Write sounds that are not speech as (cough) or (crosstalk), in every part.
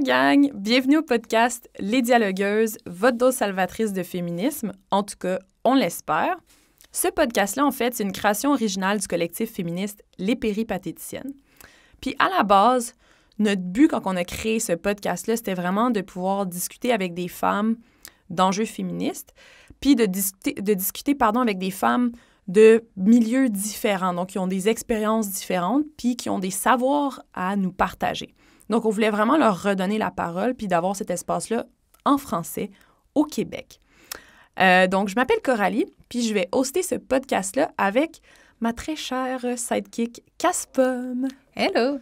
gang! Bienvenue au podcast Les Dialogueuses, votre dose salvatrice de féminisme. En tout cas, on l'espère. Ce podcast-là, en fait, c'est une création originale du collectif féministe Les Péripatéticiennes. Puis à la base, notre but quand on a créé ce podcast-là, c'était vraiment de pouvoir discuter avec des femmes d'enjeux féministes, puis de discuter, de discuter pardon, avec des femmes de milieux différents, donc qui ont des expériences différentes, puis qui ont des savoirs à nous partager. Donc, on voulait vraiment leur redonner la parole puis d'avoir cet espace-là en français au Québec. Euh, donc, je m'appelle Coralie, puis je vais hoster ce podcast-là avec ma très chère sidekick Casse-pomme. Hello!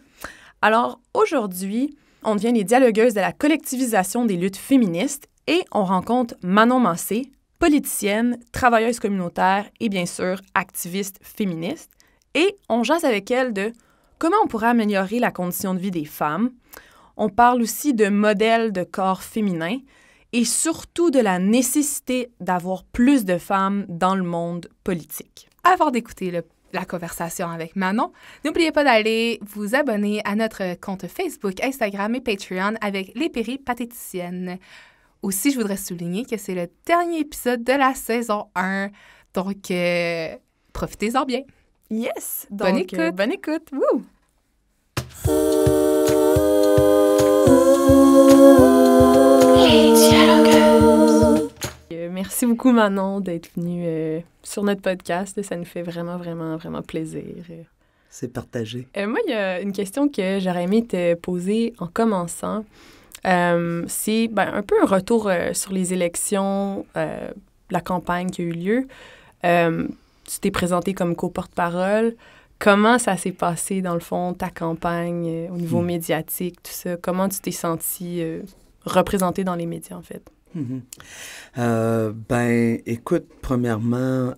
Alors, aujourd'hui, on devient les dialogueuses de la collectivisation des luttes féministes et on rencontre Manon Mancé, politicienne, travailleuse communautaire et bien sûr activiste féministe. Et on jase avec elle de Comment on pourrait améliorer la condition de vie des femmes? On parle aussi de modèles de corps féminin et surtout de la nécessité d'avoir plus de femmes dans le monde politique. Avant d'écouter la conversation avec Manon. N'oubliez pas d'aller vous abonner à notre compte Facebook, Instagram et Patreon avec les péripatéticiennes. Aussi, je voudrais souligner que c'est le dernier épisode de la saison 1, donc euh, profitez-en bien. Yes! bonne euh, écoute! bonne écoute! Woo! Euh, merci beaucoup Manon d'être venue euh, sur notre podcast. Ça nous fait vraiment, vraiment, vraiment plaisir. C'est partagé. moi, il y a une question que j'aurais aimé te poser en commençant. c'est ben, un peu un retour sur les élections, la campagne qui a eu lieu tu t'es présenté comme co-porte-parole. Comment ça s'est passé, dans le fond, ta campagne euh, au niveau hmm. médiatique, tout ça? Comment tu t'es senti représenté euh, représentée dans les médias, en fait? Hmm, hmm. Euh, ben, écoute, premièrement,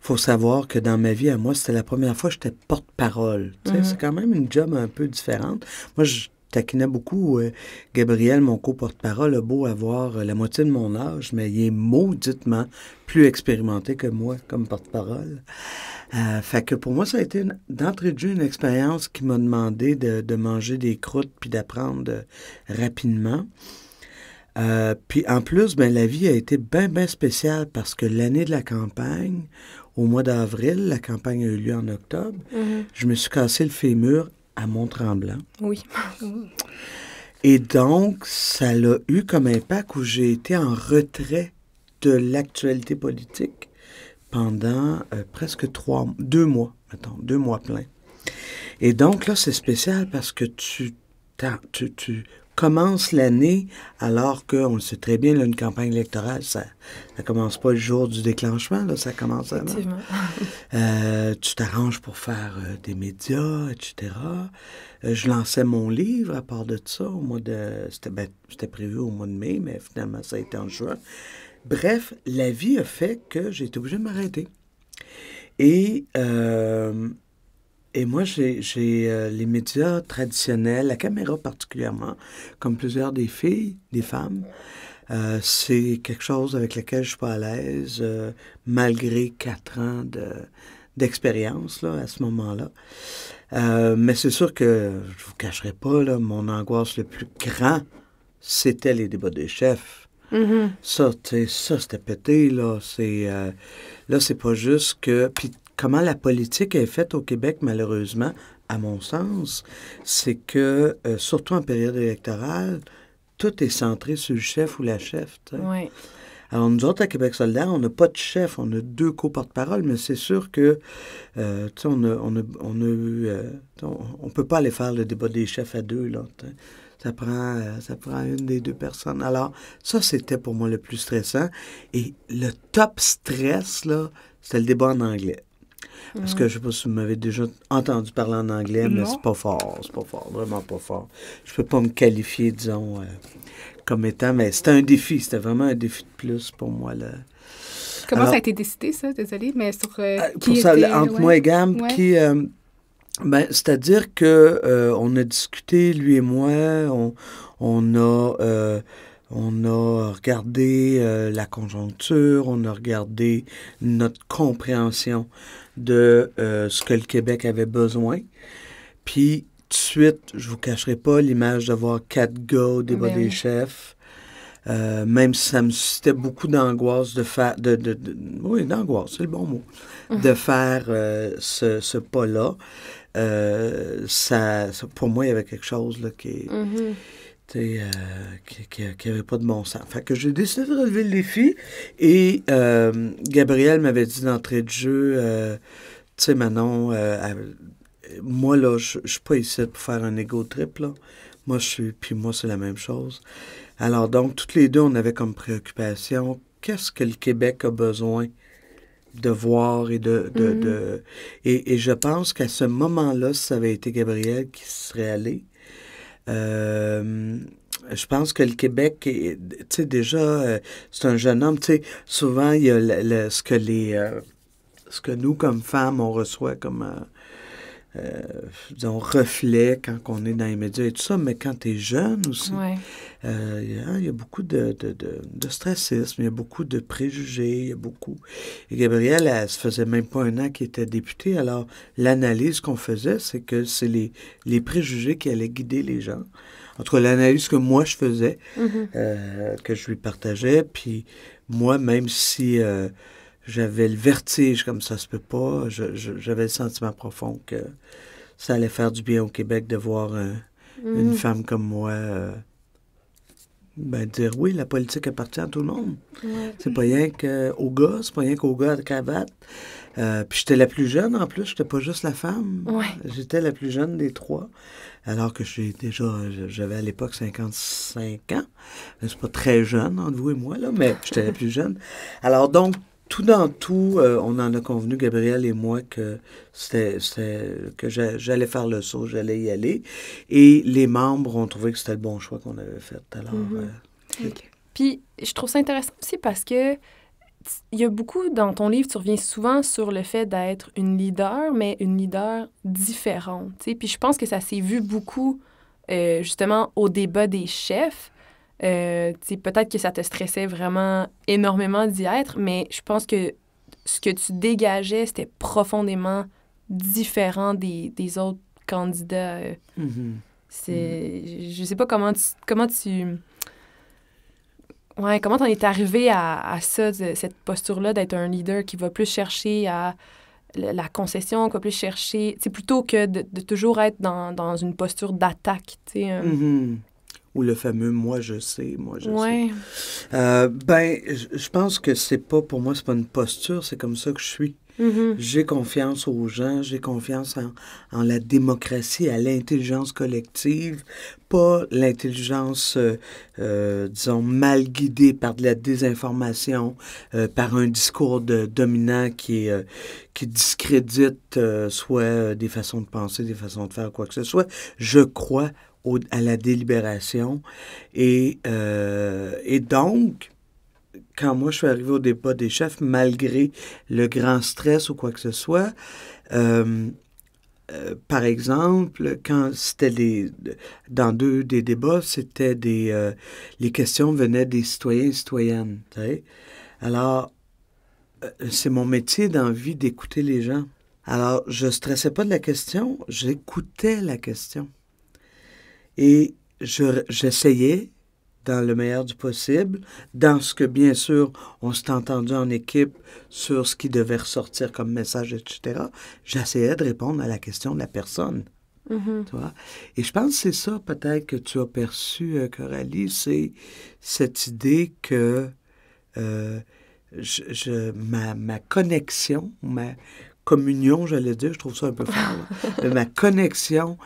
faut savoir que dans ma vie, à moi, c'était la première fois que j'étais porte-parole. C'est quand même une job un peu différente. Moi, je taquinais beaucoup. Euh, Gabriel, mon co-porte-parole, a beau avoir euh, la moitié de mon âge, mais il est mauditement plus expérimenté que moi comme porte-parole. Euh, fait que pour moi, ça a été d'entrée de jeu une expérience qui m'a demandé de, manger des croûtes puis d'apprendre rapidement. puis en plus, ben, la vie a été bien, bien spéciale parce que l'année de la campagne, au mois d'avril, la campagne a eu lieu en octobre, mm-hmm. je me suis cassé le fémur à Mont-Tremblant. Oui. Et donc, ça l'a eu comme impact où j'ai été en retrait de l'actualité politique pendant euh, presque trois, deux mois, mettons, deux mois pleins. Et donc, là, c'est spécial parce que tu, tu, tu commence l'année alors qu'on le sait très bien, une campagne électorale, ça ne commence pas le jour du déclenchement, là, ça commence à... Euh, tu t'arranges pour faire euh, des médias, etc. Euh, je lançais mon livre à part de ça au mois de... Ben, c'était, prévu au mois de mai, mais finalement, ça a été en juin. Bref, la vie a fait que j'ai été obligée de m'arrêter. Et et moi, j'ai euh, les médias traditionnels, la caméra particulièrement, comme plusieurs des filles, des femmes. Euh, c'est quelque chose avec lequel je suis pas à l'aise, euh, malgré quatre ans d'expérience là à ce moment-là. mais c'est sûr que je vous cacherai pas, là, mon angoisse le plus grand, c'était les débats des chefs. Mm-hmm. Ça, c'était pété, là. C'est, n'est là, c'est pas juste que. Puis comment la politique est faite au Québec, malheureusement, à mon sens, c'est que, euh, surtout en période électorale, tout est centré sur le chef ou la chef. Alors, nous autres, à Québec solidaire, on n'a pas de chef, on a deux co-porte-parole, mais c'est sûr que, euh, tu on a, on, on euh, ne peut pas aller faire le débat des chefs à deux, là. Ça prend, ça prend une des deux personnes. Alors, ça, c'était pour moi le plus stressant. Et le top stress, là, c'est le débat en anglais. Parce que mm. je sais pas si vous m'avez déjà entendu parler en anglais, mais c'est pas fort, c'est pas fort, vraiment pas fort. Je peux pas me qualifier, disons, euh, comme étant, mais c'était un défi, c'était vraiment un défi de plus pour moi. Là. Comment ça a été décidé, ça, désolé, mais sur euh, euh, qui entre moi et Gam, ben, c'est-à-dire que on a discuté lui et moi, on, on a on a regardé euh, la conjoncture, on a regardé notre compréhension de euh, ce que le Québec avait besoin. Puis, tout de suite, je vous cacherai pas l'image d'avoir quatre gars au débat des ben chefs. Euh, même si ça me suscitait beaucoup d'angoisse de faire, de, oui, d'angoisse, c'est le bon mot, hum. de faire ce, pas-là. Ça, pour moi, il y avait quelque chose qui, mm-hmm. Euh, qui n'avait pas de bon sens. Fait que j'ai décidé de relever le défi et euh, Gabriel m'avait dit d'entrée de jeu, euh, tu sais Manon, euh, moi là, je suis pas ici pour faire un ego trip là. Moi je suis, puis moi c'est la même chose. Alors donc toutes les deux on avait comme préoccupation qu'est-ce que le Québec a besoin de voir et de, de, mm-hmm. Et, et, je pense qu'à ce moment-là, ça avait été Gabriel qui serait allé, euh, je pense que le Québec, tu sais, déjà, euh, c'est un jeune homme. Tu sais, souvent, il y a le, ce que les. Euh, ce que nous, comme femmes, on reçoit comme euh, disons, reflet quand on est dans les médias et tout ça, mais quand tu es jeune aussi, il euh, hein, y, a beaucoup de, stressisme, il y a beaucoup de préjugés, il y a beaucoup. Et Gabrielle, elle, se faisait même pas un an qu'elle était députée, alors l'analyse qu'on faisait, c'est que c'est les, préjugés qui allaient guider les gens. entre l'analyse que moi je faisais, mm-hmm. euh, que je lui partageais, puis moi, même si euh, j'avais le vertige comme ça se peut pas. J'avais le sentiment profond que ça allait faire du bien au Québec de voir mm. une femme comme moi euh, ben dire oui, la politique appartient à tout le monde. C'est pas rien qu'aux gars, c'est pas rien qu'aux gars de cravate. Euh, puis j'étais la plus jeune en plus, j'étais pas juste la femme. J'étais la plus jeune des trois. Alors que j'ai déjà, j'avais à l'époque 55 ans. C'est pas très jeune entre vous et moi, là, mais j'étais la (laughs) plus jeune. Alors donc, tout dans tout, euh, on en a convenu, Gabriel et moi, que c'était que j'allais faire le saut, j'allais y aller. Et les membres ont trouvé que c'était le bon choix qu'on avait fait. Alors, mhm. euh, Puis, je trouve ça intéressant aussi parce que il y a beaucoup dans ton livre, tu reviens souvent sur le fait d'être une leader, mais une leader différente. Puis je pense que ça s'est vu beaucoup euh, justement au débat des chefs, euh, peut-être que ça te stressait vraiment énormément d'y être, mais je pense que ce que tu dégageais, c'était profondément différent des, des autres candidats. ne euh. mm-hmm. C'est... Mm-hmm. Je sais pas comment tu... Comment tu... Ouais, comment t'en es arrivé à, à ça, cette posture-là d'être un leader qui va plus chercher à la concession, quoi plus chercher, c'est plutôt que de, toujours être dans, dans une posture d'attaque, tu sais. Euh. Mm-hmm ou le fameux moi je sais, moi je sais. Euh, ben, je pense que c'est pas pour moi, c'est pas une posture, c'est comme ça que je suis. Mm-hmm. J'ai confiance aux gens, j'ai confiance en, la démocratie, à l'intelligence collective, pas l'intelligence, euh, euh, disons, mal guidée par de la désinformation, par un discours dominant qui, qui discrédite soit des façons de penser, des façons de faire, quoi que ce soit. Je crois à la délibération. Et, euh, et donc, quand moi je suis arrivé au débat des chefs, malgré le grand stress ou quoi que ce soit, euh, euh, par exemple, quand c'était dans deux des débats, c'était des, les questions venaient des citoyens et citoyennes. Alors, c'est mon métier d'envie d'écouter les gens. Alors, je stressais pas de la question, j'écoutais la question. Et j'essayais, dans le meilleur du possible, dans ce que, bien sûr, on s'est entendu en équipe sur ce qui devait ressortir comme message, etc., j'essayais de répondre à la question de la personne. Mm-hmm. Et je pense que c'est ça, peut-être, que tu as perçu, euh, Coralie, c'est cette idée que euh, je, ma, ma connexion, ma communion, j'allais dire, je trouve ça un peu fort, (laughs) ma connexion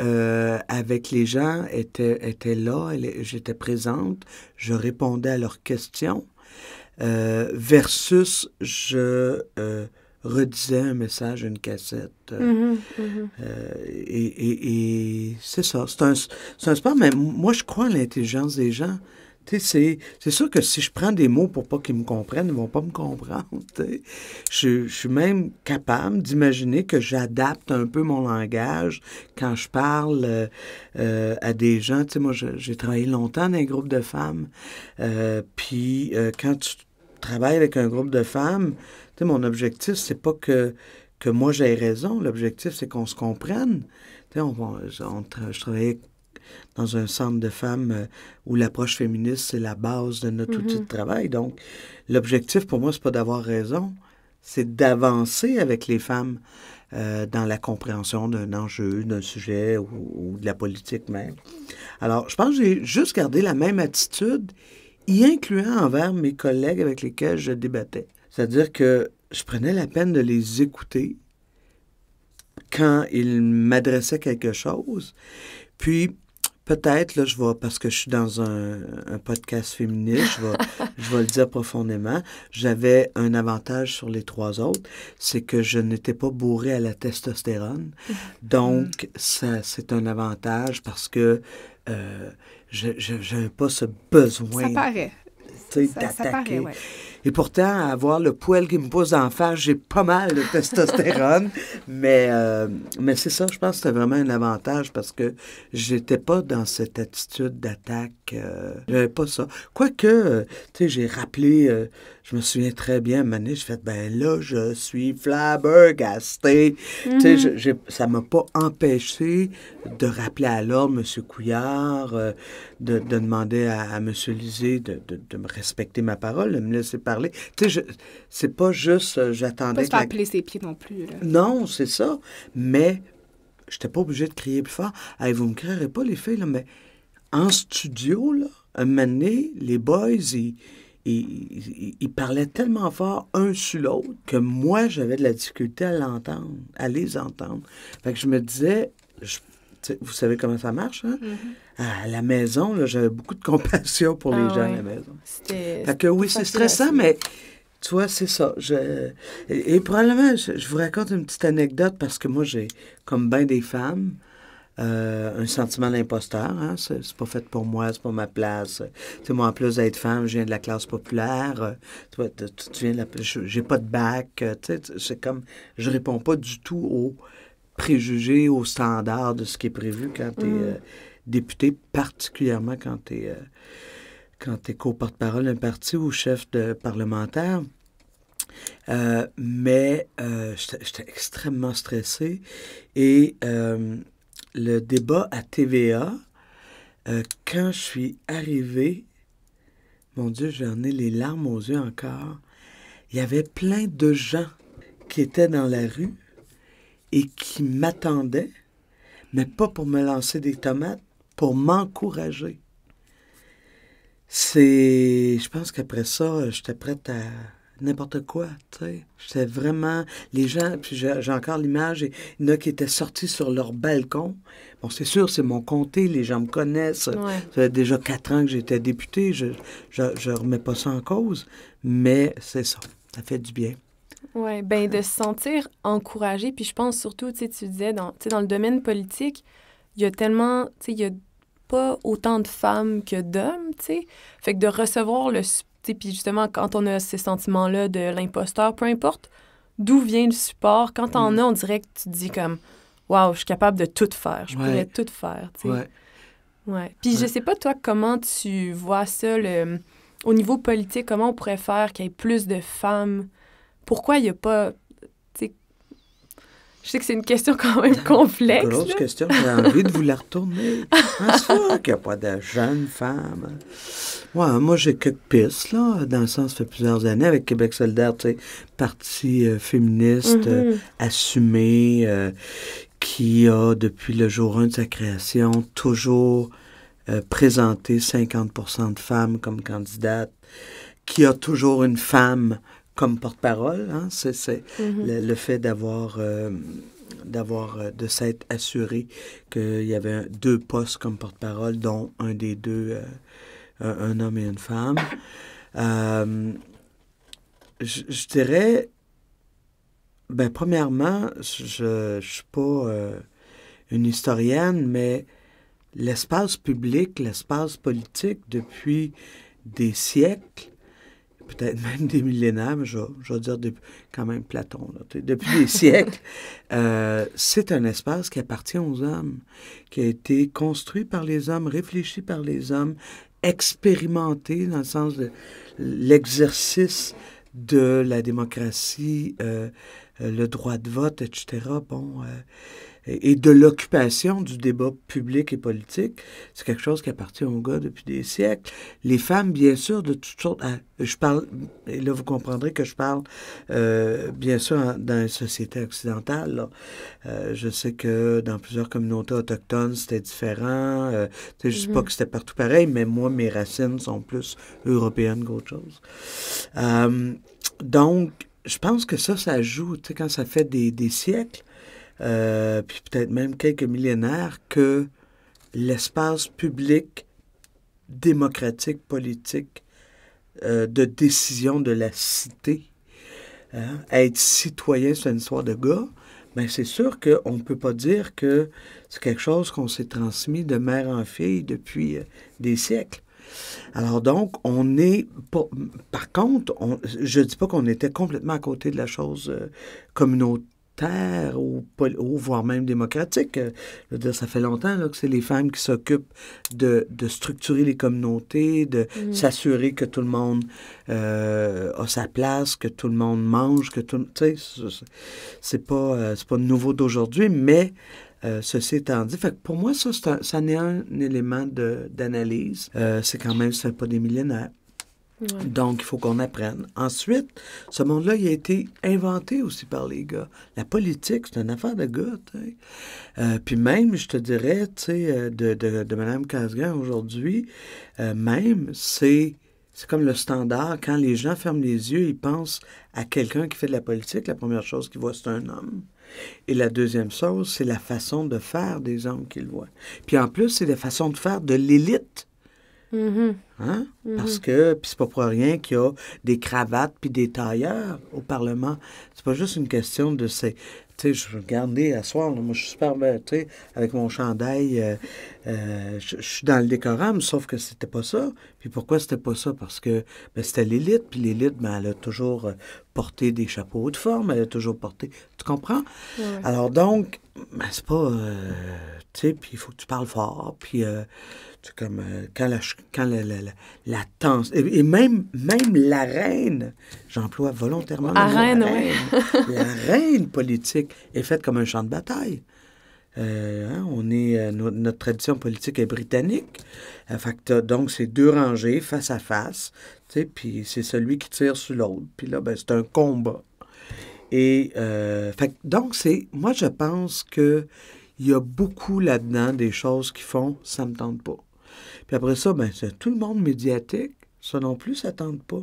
euh, avec les gens était, était là, j'étais présente, je répondais à leurs questions, euh, versus je euh, redisais un message, une cassette. Mm-hmm, mm-hmm. et, c'est ça, c'est un, un, sport, mais moi je crois en l'intelligence des gens c'est sûr que si je prends des mots pour pas qu'ils me comprennent, ils vont pas me comprendre. (laughs) Je, je, suis même capable d'imaginer que j'adapte un peu mon langage quand je parle euh, euh, à des gens. Tu sais, moi, j'ai travaillé longtemps dans un groupe de femmes. Euh, puis quand tu travailles avec un groupe de femmes, tu sais, mon objectif, c'est pas que, que moi j'ai raison. L'objectif, c'est qu'on se comprenne. Tu sais, on, on, je travaillais dans un centre de femmes euh, où l'approche féministe, c'est la base de notre outil de mm-hmm. travail. Donc, l'objectif pour moi, n'est pas d'avoir raison, c'est d'avancer avec les femmes euh, dans la compréhension d'un enjeu, d'un sujet ou, ou, de la politique même. Alors, je pense que j'ai juste gardé la même attitude, y incluant envers mes collègues avec lesquels je débattais. C'est-à-dire que je prenais la peine de les écouter quand ils m'adressaient quelque chose. Puis, Peut-être, là, je parce que je suis dans un, podcast féministe, (laughs) je vais, le dire profondément, j'avais un avantage sur les trois autres, c'est que je n'étais pas bourré à la testostérone. Mm-hmm. Donc, mm-hmm. ça, c'est un avantage parce que euh, je n'avais pas ce besoin. Ça paraît. Ça, paraît, et pourtant, à avoir le poil qui me pose en face, j'ai pas mal de testostérone. (laughs) mais euh, mais c'est ça, je pense que c'était vraiment un avantage parce que j'étais pas dans cette attitude d'attaque. Euh, j'avais pas ça. Quoique, euh, tu sais, j'ai rappelé, je me souviens très bien, Mané, j'ai fait, ben là, je suis flabbergasté. Tu sais, mm-hmm. ça m'a pas empêché de rappeler à l'ordre M. Couillard, de, demander à, à M. Lisée de, me respecter ma parole, de me parler. c'est pas juste euh, j'attendais. Pas ses pieds non plus. Non, c'est ça. Mais j'étais pas obligée de crier plus fort. Hey, vous me crierez pas, les filles, là, mais en studio, là, un moment donné, les boys, ils, ils, parlaient tellement fort un sur l'autre que moi, j'avais de la difficulté à l'entendre, à les entendre. Fait que je me disais, vous savez comment ça marche, hein? Mm-hmm à la maison, j'avais beaucoup de compassion pour les ah gens à la maison. C'était. que oui, c'est stressant, mais tu vois, c'est ça. et, probablement, je, vous raconte une petite anecdote parce que moi, j'ai, comme bien des femmes, euh, un sentiment d'imposteur. Hein. C'est, pas fait pour moi, c'est pas ma place. Tu moi, en plus d'être femme, je viens de la classe populaire. tu vois, tu, J'ai pas de bac. Tu sais, c'est comme. Je réponds pas du tout aux préjugés, aux standards de ce qui est prévu quand t'es... Mm. Euh, député, particulièrement quand tu es, es co-porte-parole d'un parti ou chef de parlementaire. Euh, mais euh, j'étais extrêmement stressé. Et euh, le débat à TVA, quand je suis arrivé, mon Dieu, j'en ai les larmes aux yeux encore. Il y avait plein de gens qui étaient dans la rue et qui m'attendaient, mais pas pour me lancer des tomates, pour m'encourager. C'est. Je pense qu'après ça, j'étais prête à n'importe quoi, tu sais. J'étais vraiment... Les gens, puis j'ai encore l'image, il y en a qui étaient sortis sur leur balcon. Bon, c'est sûr, c'est mon comté, les gens me connaissent. Ça fait déjà quatre ans que j'étais députée. je, je, remets pas ça en cause, mais c'est ça, ça fait du bien. Oui, Bien, de se sentir encouragé, puis je pense surtout, tu sais, tu disais, dans, dans le domaine politique, il y a tellement, il y a pas autant de femmes que d'hommes, tu sais. Fait que de recevoir le... Puis justement, quand on a ces sentiments-là de l'imposteur, peu importe d'où vient le support, quand t'en mm. as, on dirait que tu te dis comme « Wow, je suis capable de tout faire, je pourrais tout faire. » Ouais. ouais. Puis je sais pas, toi, comment tu vois ça au niveau politique, comment on pourrait faire qu'il y ait plus de femmes? Pourquoi il n'y a pas je sais que c'est une question quand même complexe. Grosse question. J'ai envie de vous la retourner. (laughs) Ah, c'est qu'il n'y a pas de jeunes femmes? moi, j'ai quelques pistes, là, dans le sens, ça fait plusieurs années avec Québec solidaire, tu sais, parti euh, féministe mm-hmm. euh, assumé euh, qui a, depuis le jour 1 de sa création, toujours présenté 50 de femmes comme candidates, qui a toujours une femme comme porte-parole, hein, c'est mm-hmm. le, fait d'avoir euh, d'avoir euh, de s'être assuré qu'il y avait deux postes comme porte-parole, dont un des deux, euh, un, homme et une femme. (coughs) je, dirais, ben, premièrement, je ne suis pas une historienne, mais l'espace public, l'espace politique, depuis des siècles, peut-être même des millénaires, mais je, vais dire quand même Platon, depuis des siècles, (laughs) euh, c'est un espace qui appartient aux hommes, qui a été construit par les hommes, réfléchi par les hommes, expérimenté dans le sens de l'exercice de la démocratie, euh, euh, le droit de vote, etc. Bon, et de l'occupation du débat public et politique, c'est quelque chose qui appartient aux gars depuis des siècles. Les femmes, bien sûr, de toutes sortes. Hein, je parle, et là vous comprendrez que je parle, euh, bien sûr, dans les sociétés occidentales. Euh, je sais que dans plusieurs communautés autochtones, c'était différent. Euh, je ne pas mhm. que c'était partout pareil, mais moi, mes racines sont plus européennes qu'autre chose. donc, je pense que ça, ça joue, tu sais, quand ça fait des siècles euh, puis peut-être même quelques millénaires, que l'espace public, démocratique, politique, euh, de décision de la cité, hein, être citoyen, c'est une histoire de gars, mais ben, c'est sûr qu'on ne peut pas dire que c'est quelque chose qu'on s'est transmis de mère en fille depuis euh, des siècles. Alors donc, on est... par contre, je ne dis pas qu'on était complètement à côté de la chose communautaire ou, voire même démocratique. Euh, ça fait longtemps là, que c'est les femmes qui s'occupent de, structurer les communautés, de mm. s'assurer que tout le monde euh, a sa place, que tout le monde mange, que tout c'est pas, euh, pas nouveau d'aujourd'hui, mais ceci étant dit, fait pour moi, ça, ça n'est un élément d'analyse. c'est quand même, pas des millénaires. Donc, il faut qu'on apprenne. Ensuite, ce monde-là, il a été inventé aussi par les gars. La politique, c'est une affaire de gars, euh, puis même, je te dirais, tu sais, euh, de, de, Mme Casgrain aujourd'hui, euh, même, c'est... C'est comme le standard. Quand les gens ferment les yeux, ils pensent à quelqu'un qui fait de la politique. La première chose qu'ils voient, c'est un homme. Et la deuxième chose, c'est la façon de faire des hommes qu'ils voient. Puis en plus, c'est la façon de faire de l'élite Mm-hmm. Hein? Mm-hmm. Parce que, puis c'est pas pour rien qu'il y a des cravates puis des tailleurs au Parlement. C'est pas juste une question de ces. Tu sais, je regardais à soir, moi je suis super tu avec mon chandail, euh, euh, je suis dans le décorum, sauf que c'était pas ça. Puis pourquoi c'était pas ça? Parce que ben, c'était l'élite, puis l'élite, ben, elle a toujours euh, porté des chapeaux de forme, elle a toujours porté. Tu comprends? Alors donc, ben, c'est pas. tu sais, puis il faut que tu parles fort, puis. C'est comme euh, quand, la, quand Et, même, même la reine, j'emploie volontairement la reine, Oui. (laughs) la reine politique est faite comme un champ de bataille. Euh, hein, on est, euh, notre tradition politique est britannique. Fait donc, c'est deux rangées face à face. Puis c'est celui qui tire sur l'autre. Puis là, ben, c'est un combat. Et donc, c'est moi, je pense que il y a beaucoup là-dedans des choses qui font ça me tente pas. Puis après ça, ben, c'est tout le monde médiatique. Ça non plus, ça tente pas.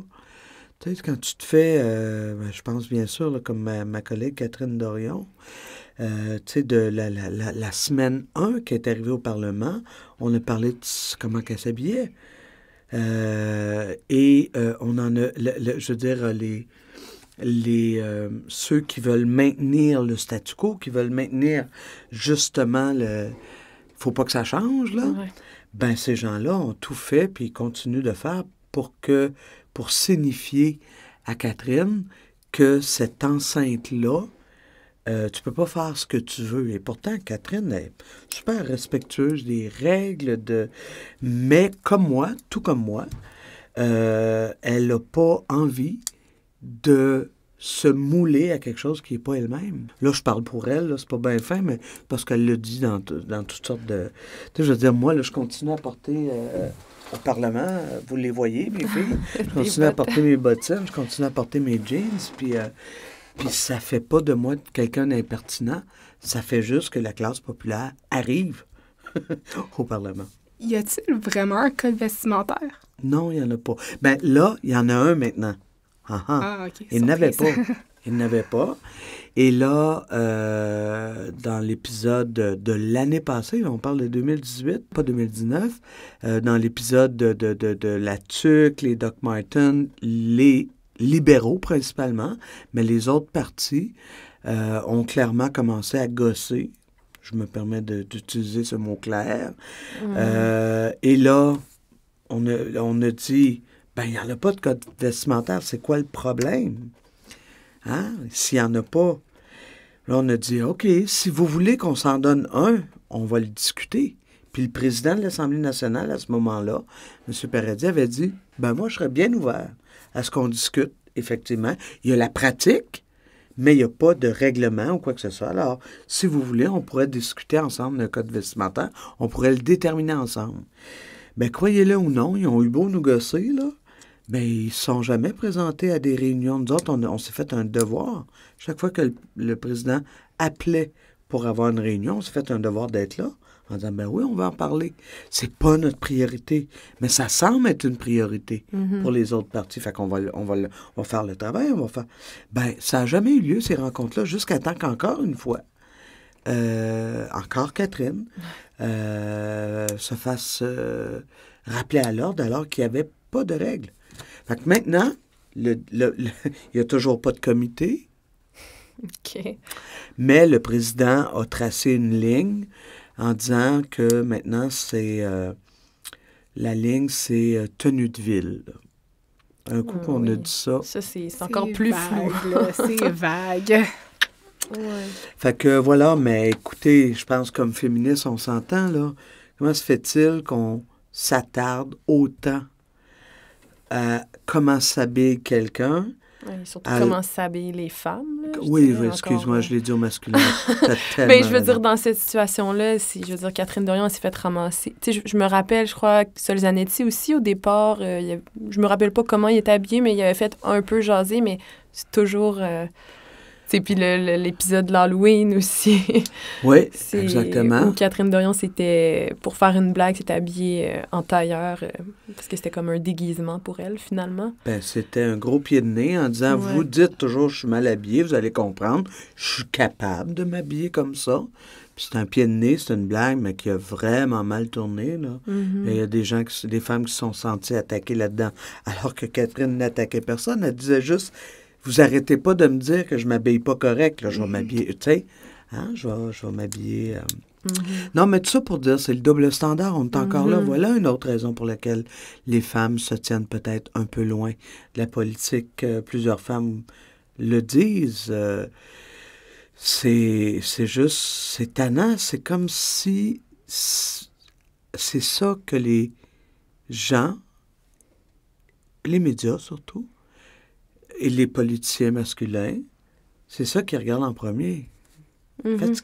Tu sais, quand tu te fais, euh, ben, je pense bien sûr, comme ma, collègue Catherine Dorion, euh, tu sais, de la, semaine 1 qui est arrivée au Parlement, on a parlé de comment qu'elle s'habillait. Euh, et on en a, je veux dire, les, ceux qui veulent maintenir le statu quo, qui veulent maintenir justement le... faut pas que ça change, là ben ces gens-là ont tout fait, puis ils continuent de faire pour que, pour signifier à Catherine que cette enceinte-là, euh, tu peux pas faire ce que tu veux. Et pourtant, Catherine est super respectueuse des règles de. Mais comme moi, tout comme moi, euh, elle n'a pas envie de se mouler à quelque chose qui n'est pas elle-même. Là, je parle pour elle, c'est pas bien fait, mais parce qu'elle le dit dans, dans, toutes sortes de... Tu sais, je veux dire, moi, je continue à porter... Euh, au Parlement, euh, vous les voyez, mes (laughs) filles. Je continue à porter mes bottines, je continue à porter mes jeans, puis, euh, puis ça fait pas de moi quelqu'un d'impertinent, ça fait juste que la classe populaire arrive (laughs) au Parlement. Y a-t-il vraiment un code vestimentaire? Non, il n'y en a pas. Ben là, il y en a un maintenant. Uh-huh. Ah, Il n'avait pas. (laughs) Il n'avait pas. Et là, euh, dans l'épisode de l'année passée, on parle de 2018, pas 2019, euh, dans l'épisode de, la TUC, les Doc Martin, les libéraux principalement, mais les autres partis euh, ont clairement commencé à gosser. Je me permets d'utiliser ce mot clair. Mm. et là, on a, on a dit ben, il n'y en a pas de code vestimentaire. C'est quoi le problème? Hein? S'il n'y en a pas, là, on a dit, OK, si vous voulez qu'on s'en donne un, on va le discuter. Puis le président de l'Assemblée nationale, à ce moment-là, M. Paradis, avait dit, ben moi, je serais bien ouvert à ce qu'on discute, effectivement. Il y a la pratique, mais il n'y a pas de règlement ou quoi que ce soit. Alors, si vous voulez, on pourrait discuter ensemble d'un code vestimentaire, on pourrait le déterminer ensemble. Ben, croyez-le ou non, ils ont eu beau nous gosser, là mais ils ne sont jamais présentés à des réunions. Nous autres, on, s'est fait un devoir. Chaque fois que le, président appelait pour avoir une réunion, on s'est fait un devoir d'être là en disant, ben oui, on va en parler. C'est pas notre priorité, mais ça semble être une priorité mhm. pour les autres partis. Fait qu'on va, on va, va faire le travail, on va faire... Ben, ça n'a jamais eu lieu, ces rencontres-là, jusqu'à temps qu'encore une fois, euh, encore Catherine, euh, se fasse euh, rappeler à l'ordre alors qu'il y avait de règles. Fait que maintenant, (laughs) il n'y a toujours pas de comité. Mais le président a tracé une ligne en disant que maintenant, c'est. Euh, la ligne, c'est euh, tenue de ville. Un coup ah qu'on a dit ça. Ça, c'est encore plus vague, flou. c'est (laughs) vague. Fait que voilà, mais écoutez, je pense comme féministe, on s'entend, là. Comment se fait-il qu'on s'attarde autant à comment s'habille quelqu'un. surtout comment s'habiller les femmes. oui, oui excuse-moi, je l'ai dit au masculin. (laughs) Mais je veux dire, dans cette situation-là, si je veux dire, Catherine Dorion s'est fait ramasser. Tu sais, je, me rappelle, je crois, Sol Zanetti aussi, au départ, je euh, il je me rappelle pas comment il était habillé, mais il avait fait un peu jaser, mais c'est toujours... Euh, c'est Puis l'épisode de l'Halloween aussi. oui, (laughs) exactement. Où Catherine Dorion, c'était pour faire une blague, c'était habillée euh, en tailleur euh, parce que c'était comme un déguisement pour elle, finalement. Ben, c'était un gros pied de nez en disant Vous dites toujours je suis mal habillée, vous allez comprendre, je suis capable de m'habiller comme ça. c'est un pied de nez, c'est une blague, mais qui a vraiment mal tourné. Là. Mm-hmm. Il y a des gens, des femmes qui se sont senties attaquées là-dedans, alors que Catherine n'attaquait personne. Elle disait juste vous arrêtez pas de me dire que je m'habille pas correct, mm-hmm. hein, je vais m'habiller, tu sais, je vais, m'habiller... Non, mais tout ça pour dire, c'est le double standard. On est encore là. Mm-hmm. Voilà une autre raison pour laquelle les femmes se tiennent peut-être un peu loin de la politique. Euh, plusieurs femmes le disent. Euh, c'est juste, c'est tannant. C'est comme si c'est ça que les gens, les médias surtout, et les politiciens masculins, c'est ça qu'ils regardent en premier. Mm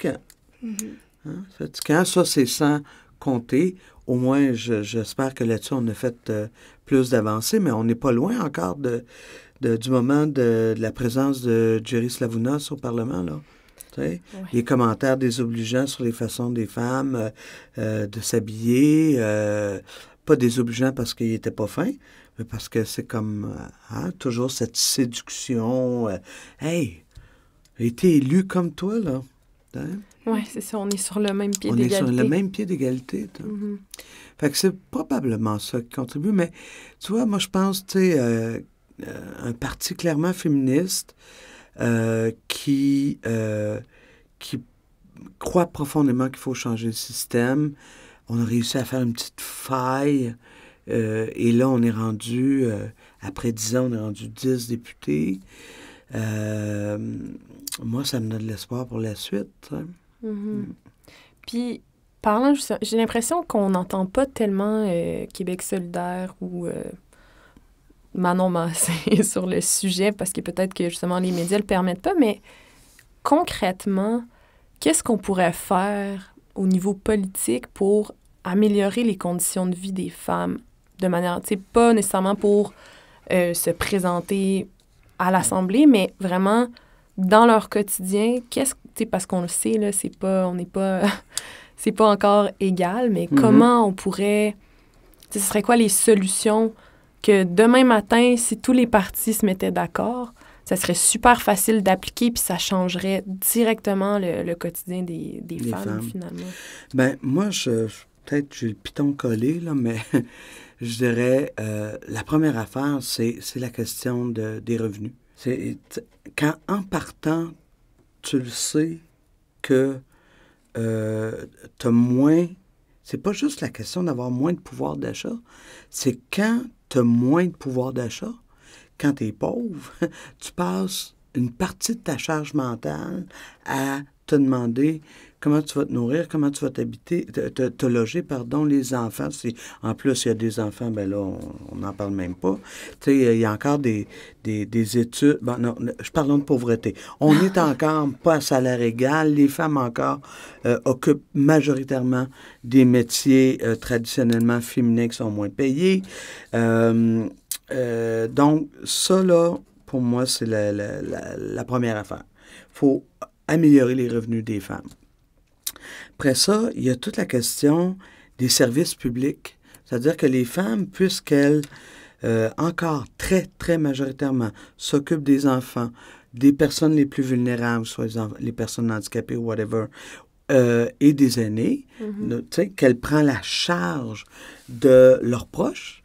ça, c'est sans compter. Au moins, j'espère que là-dessus, on a fait euh, plus d'avancées, mais on n'est pas loin encore de, du moment de, la présence de Jerry Slavounas au Parlement. Là. Les commentaires désobligeants sur les façons des femmes euh, euh, de s'habiller pas des objets parce qu'il était pas fin, mais parce que c'est comme euh, hein, toujours cette séduction. Euh, hey, j'ai été élu comme toi, là. Hein? Oui, c'est ça, on est sur le même pied d'égalité. On est sur le même pied d'égalité. Mm-hmm. Fait que c'est probablement ça qui contribue, mais tu vois, moi je pense, tu sais, euh, euh, un parti clairement féministe qui, qui croit profondément qu'il faut changer le système, on a réussi à faire une petite faille. Euh, et là, on est rendu, euh, après dix ans, on est rendu 10 députés. Euh, moi, ça me donne de l'espoir pour la suite. Hein. Mm-hmm. Mm. Puis, parlant, j'ai l'impression qu'on n'entend pas tellement Québec solidaire ou Manon Massé (laughs) sur le sujet, parce que peut-être que justement les médias ne le permettent pas, mais concrètement, qu'est-ce qu'on pourrait faire au niveau politique pour améliorer les conditions de vie des femmes de manière, tu sais, pas nécessairement pour euh, se présenter à l'Assemblée, mais vraiment dans leur quotidien, qu'est-ce que, parce qu'on le sait, là, c'est pas, on n'est pas, (laughs) c'est pas encore égal, mais mm-hmm. comment on pourrait, ce serait quoi les solutions que demain matin, si tous les partis se mettaient d'accord, ça serait super facile d'appliquer, puis ça changerait directement le, quotidien des, femmes, finalement. Ben, moi, je, peut-être j'ai le piton collé, là, mais (laughs) je dirais, euh, la première affaire, c'est, la question des revenus. C'est, quand en partant, tu le sais que euh, moins... C'est pas juste la question d'avoir moins de pouvoir d'achat, c'est quand tu moins de pouvoir d'achat, quand tu es pauvre, (laughs) tu passes une partie de ta charge mentale à te demander comment tu vas te nourrir, comment tu vas t'habiter, te, te, loger, pardon, les enfants. en plus, il y a des enfants, ben là, on n'en parle même pas. Tu sais, il y a encore des, études. non, je parle de pauvreté. On n'est ah. encore pas à salaire égal. Les femmes encore euh, occupent majoritairement des métiers euh, traditionnellement féminins qui sont moins payés. Euh, euh, donc, ça, là, pour moi, c'est la, première affaire. Il faut améliorer les revenus des femmes. Après ça, il y a toute la question des services publics, c'est-à-dire que les femmes, puisqu'elles, euh, encore très, très majoritairement, s'occupent des enfants, des personnes les plus vulnérables, soit les, personnes handicapées ou whatever, euh, et des aînés, mm-hmm. tu sais, qu'elle prend la charge de leurs proches,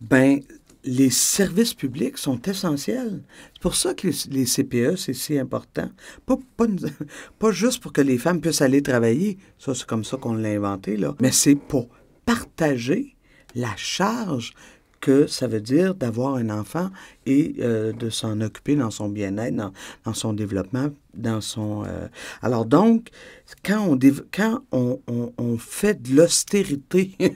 ben les services publics sont essentiels. C'est pour ça que les CPE, c'est si important. Pas, pas, (laughs) pas, juste pour que les femmes puissent aller travailler, ça c'est comme ça qu'on l'a inventé, là. mais c'est pour partager la charge que ça veut dire d'avoir un enfant et euh, de s'en occuper dans son bien-être, dans, son développement, dans son... Euh, alors donc, quand on, quand on, on, fait de l'austérité, (laughs)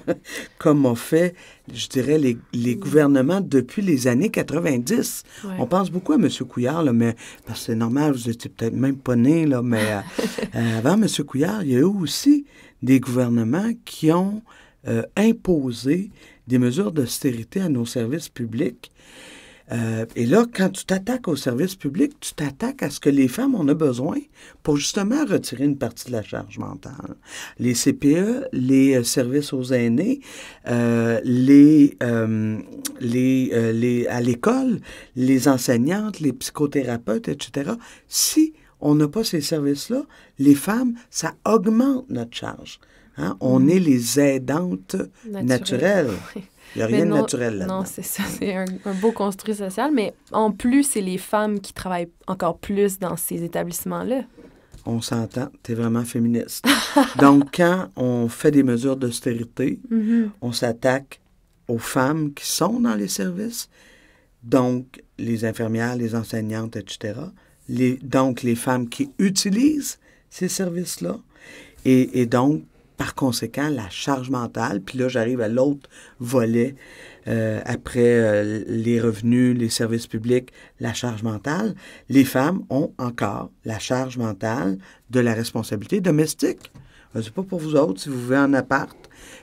comme on fait, je dirais, les, les gouvernements depuis les années 90, on pense beaucoup à M. Couillard, mais parce ben, que c'est normal, vous étiez peut-être même pas né, là, mais euh, (laughs) avant M. Couillard, il y a eu aussi des gouvernements qui ont imposé des mesures d'austérité à nos services publics. Euh, et là, quand tu t'attaques aux services publics, tu t'attaques à ce que les femmes en ont besoin pour justement retirer une partie de la charge mentale. Les CPE, les euh, services aux aînés, euh, les, les, à l'école, les enseignantes, les psychothérapeutes, etc. Si on n'a pas ces services-là, les femmes, ça augmente notre charge. Hein? On mm-hmm. est les aidantes naturelles. (laughs) Il n'y a rien de naturel là-dedans. Non, c'est ça. C'est un, beau construit social. Mais en plus, c'est les femmes qui travaillent encore plus dans ces établissements-là. On s'entend. Tu es vraiment féministe. (laughs) Donc, quand on fait des mesures d'austérité, mm-hmm. on s'attaque aux femmes qui sont dans les services, donc les infirmières, les enseignantes, etc. donc, les femmes qui utilisent ces services-là. et, donc, par conséquent, la charge mentale, puis là j'arrive à l'autre volet, euh, après euh, les revenus, les services publics, la charge mentale, les femmes ont encore la charge mentale de la responsabilité domestique. n'est euh, pas pour vous autres si vous vivez en appart,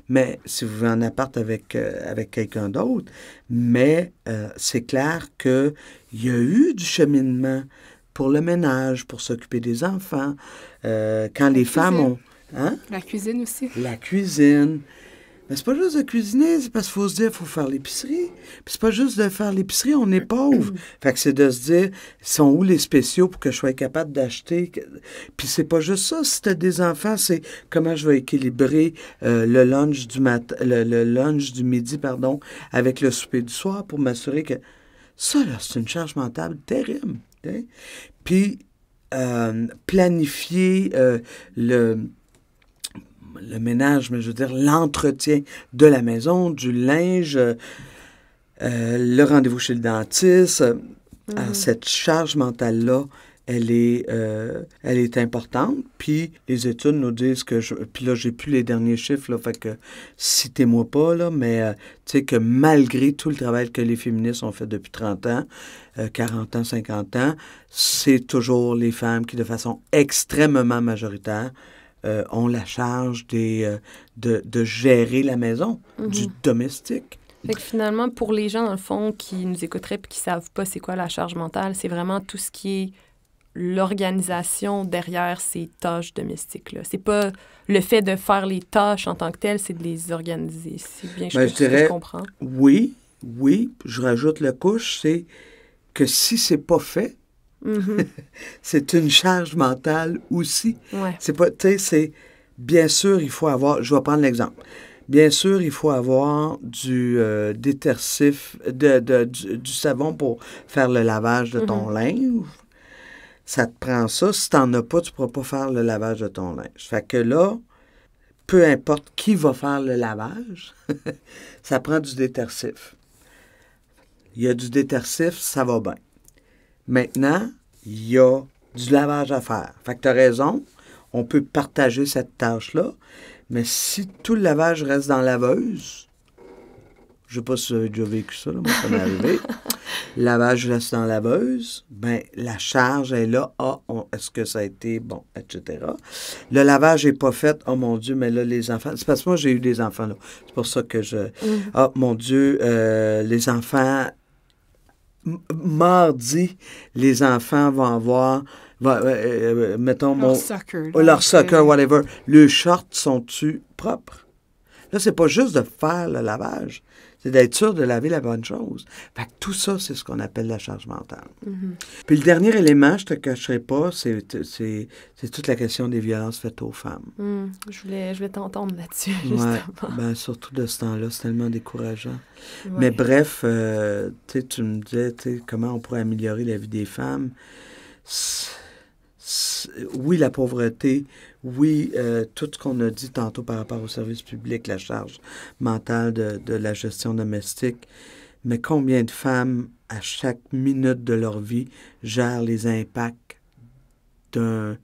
mais si vous vivez en appart avec, avec quelqu'un d'autre. Mais c'est clair qu'il y a eu du cheminement pour le ménage, pour s'occuper des enfants. quand les femmes ont Hein? La cuisine aussi. La cuisine. Mais c'est pas juste de cuisiner, c'est parce qu'il faut se dire, qu'il faut faire l'épicerie. Puis c'est pas juste de faire l'épicerie, on est pauvre. (clears throat) fait que c'est de se dire, sont où les spéciaux pour que je sois capable d'acheter. Puis c'est pas juste ça, si t'as des enfants, c'est comment je vais équilibrer euh, le lunch du matin, le, lunch du midi, pardon, avec le souper du soir pour m'assurer que... Ça, là, c'est une charge mentale terrible. Puis, euh, planifier euh, le le ménage, mais je veux dire l'entretien de la maison, du linge, euh, euh, le rendez-vous chez le dentiste. Euh, mm-hmm. cette charge mentale-là, elle est, importante. Puis les études nous disent que, je, puis là, j'ai plus les derniers chiffres, là, fait que citez-moi pas, mais tu sais que malgré tout le travail que les féministes ont fait depuis 30 ans, 40 ans, 50 ans, c'est toujours les femmes qui, de façon extrêmement majoritaire, euh, ont la charge euh, de, gérer la maison, mhm. du domestique. Fait finalement, pour les gens, dans le fond, qui nous écouteraient et qui ne savent pas c'est quoi la charge mentale, c'est vraiment tout ce qui est l'organisation derrière ces tâches domestiques-là. C'est pas le fait de faire les tâches en tant que telles, c'est de les organiser. C'est bien que je ben, comprends. Oui, oui. Je rajoute la couche, c'est que si c'est pas fait, Mm-hmm. (laughs) c'est une charge mentale aussi. C'est pas, c'est bien sûr il faut avoir. Je vais prendre l'exemple. Bien sûr, il faut avoir du euh, détersif de, du, savon pour faire le lavage de ton mm-hmm. linge. Ça te prend ça. Si t'en as pas, tu pourras pas faire le lavage de ton linge. Fait que là, peu importe qui va faire le lavage, (laughs) ça prend du détersif. Il y a du détersif, ça va bien. Maintenant, il y a du lavage à faire. Fait que tu as raison, on peut partager cette tâche-là, mais si tout le lavage reste dans la laveuse, je ne sais pas si tu as déjà vécu ça, moi ça m'est (laughs) arrivé, le lavage reste dans la laveuse, bien, la charge est là, ah, est-ce que ça a été bon, etc. Le lavage n'est pas fait, oh mon Dieu, mais là, les enfants, c'est parce que moi j'ai eu des enfants, là, c'est pour ça que je, Oh mon Dieu, euh, les enfants, mardi, les enfants vont avoir, euh, euh, mettons, leur mon, leur euh, whatever. Les shorts sont-tu propres? Là, c'est pas juste de faire le lavage, d'être sûr de laver la bonne chose. Fait que tout ça, c'est ce qu'on appelle la charge mentale. Mm-hmm. Puis le dernier élément, je te cacherai pas, c'est toute la question des violences faites aux femmes. Mm, je voulais, je vais t'entendre là-dessus, ouais, ben, surtout de ce temps-là, c'est tellement décourageant. Mais bref, euh, tu me disais comment on pourrait améliorer la vie des femmes. oui, la pauvreté oui, euh, tout ce qu'on a dit tantôt par rapport au service public, la charge mentale de, la gestion domestique, mais combien de femmes, à chaque minute de leur vie, gèrent les impacts d'un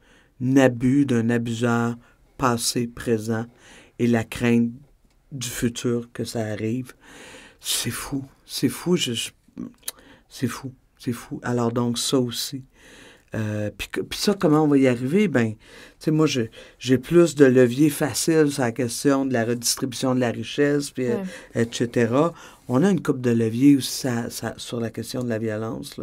abus, d'un abuseur passé, présent, et la crainte du futur que ça arrive. C'est fou, c'est fou, c'est fou, c'est fou. Alors donc ça aussi, euh, puis, ça, comment on va y arriver? Ben, tu sais, moi, j'ai plus de leviers faciles sur la question de la redistribution de la richesse, puis, euh, etc. On a une coupe de leviers aussi sur la question de la violence.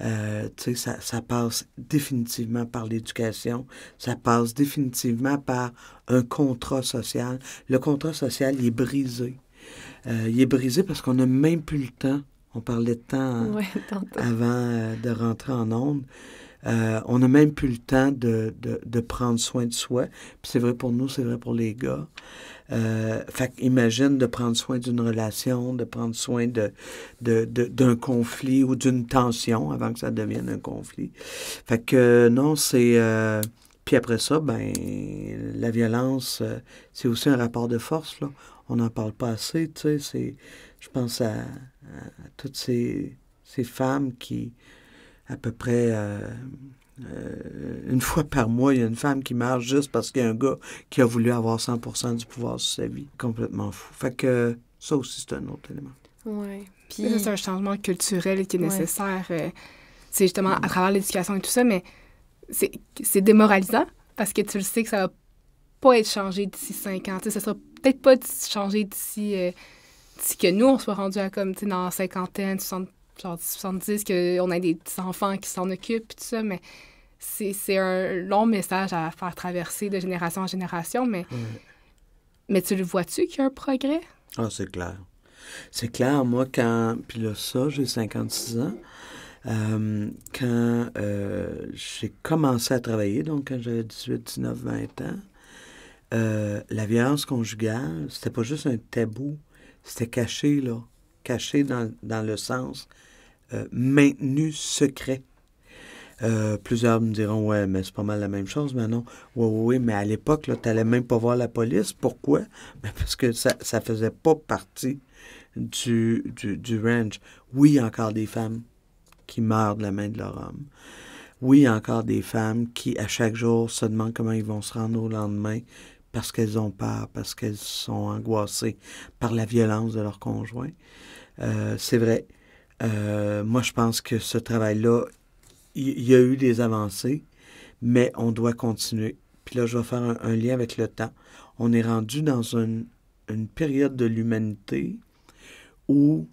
Euh, tu sais, ça, passe définitivement par l'éducation. Ça passe définitivement par un contrat social. Le contrat social, il est brisé. il est brisé parce qu'on n'a même plus le temps. On parlait de temps avant de rentrer en onde. Euh, on n'a même plus le temps de, prendre soin de soi. Puis c'est vrai pour nous, c'est vrai pour les gars. Euh, fait imagine de prendre soin d'une relation, de prendre soin d'un conflit ou d'une tension avant que ça devienne un conflit. Fait que non, c'est. Euh, puis après ça, ben la violence, c'est aussi un rapport de force. Là. On n'en parle pas assez, tu sais. Je pense à, toutes ces femmes qui, à peu près euh, euh, une fois par mois, il y a une femme qui marche juste parce qu'il y a un gars qui a voulu avoir 100 du pouvoir sur sa vie. Complètement fou. Fait que ça aussi, c'est un autre élément. Oui. Puis... C'est un changement culturel qui est nécessaire. Euh, c'est justement à travers l'éducation et tout ça, mais c'est démoralisant parce que tu le sais que ça va pas être changé d'ici 50 ans. Ça ça sera peut-être pas changé d'ici d'ici que nous, on soit rendu à comme dans cinquantaine, 60 genre que qu'on a des enfants qui s'en occupent, tout ça, mais c'est un long message à faire traverser de génération en génération, mais, mais tu le vois-tu qu'il y a un progrès? Ah, c'est clair. C'est clair, moi, quand... Puis là, ça, j'ai 56 ans. Euh, quand euh, j'ai commencé à travailler, donc quand j'avais 18, 19, 20 ans, euh, la violence conjugale, c'était pas juste un tabou, c'était caché, là caché dans, le sens euh, maintenu secret. Euh, plusieurs me diront, ouais, mais c'est pas mal la même chose, mais non. Oui, oui, mais à l'époque, tu n'allais même pas voir la police. Pourquoi? (laughs) Ben, parce que ça ne faisait pas partie du, du, du range. Oui, il y a encore des femmes qui meurent de la main de leur homme. Oui, il y a encore des femmes qui, à chaque jour, se demandent comment ils vont se rendre au lendemain parce qu'elles ont peur, parce qu'elles sont angoissées par la violence de leur conjoint. Euh, c'est vrai. Euh, moi, je pense que ce travail-là, il y, a eu des avancées, mais on doit continuer. Puis là, je vais faire un, lien avec le temps. On est rendu dans une, une période de l'humanité où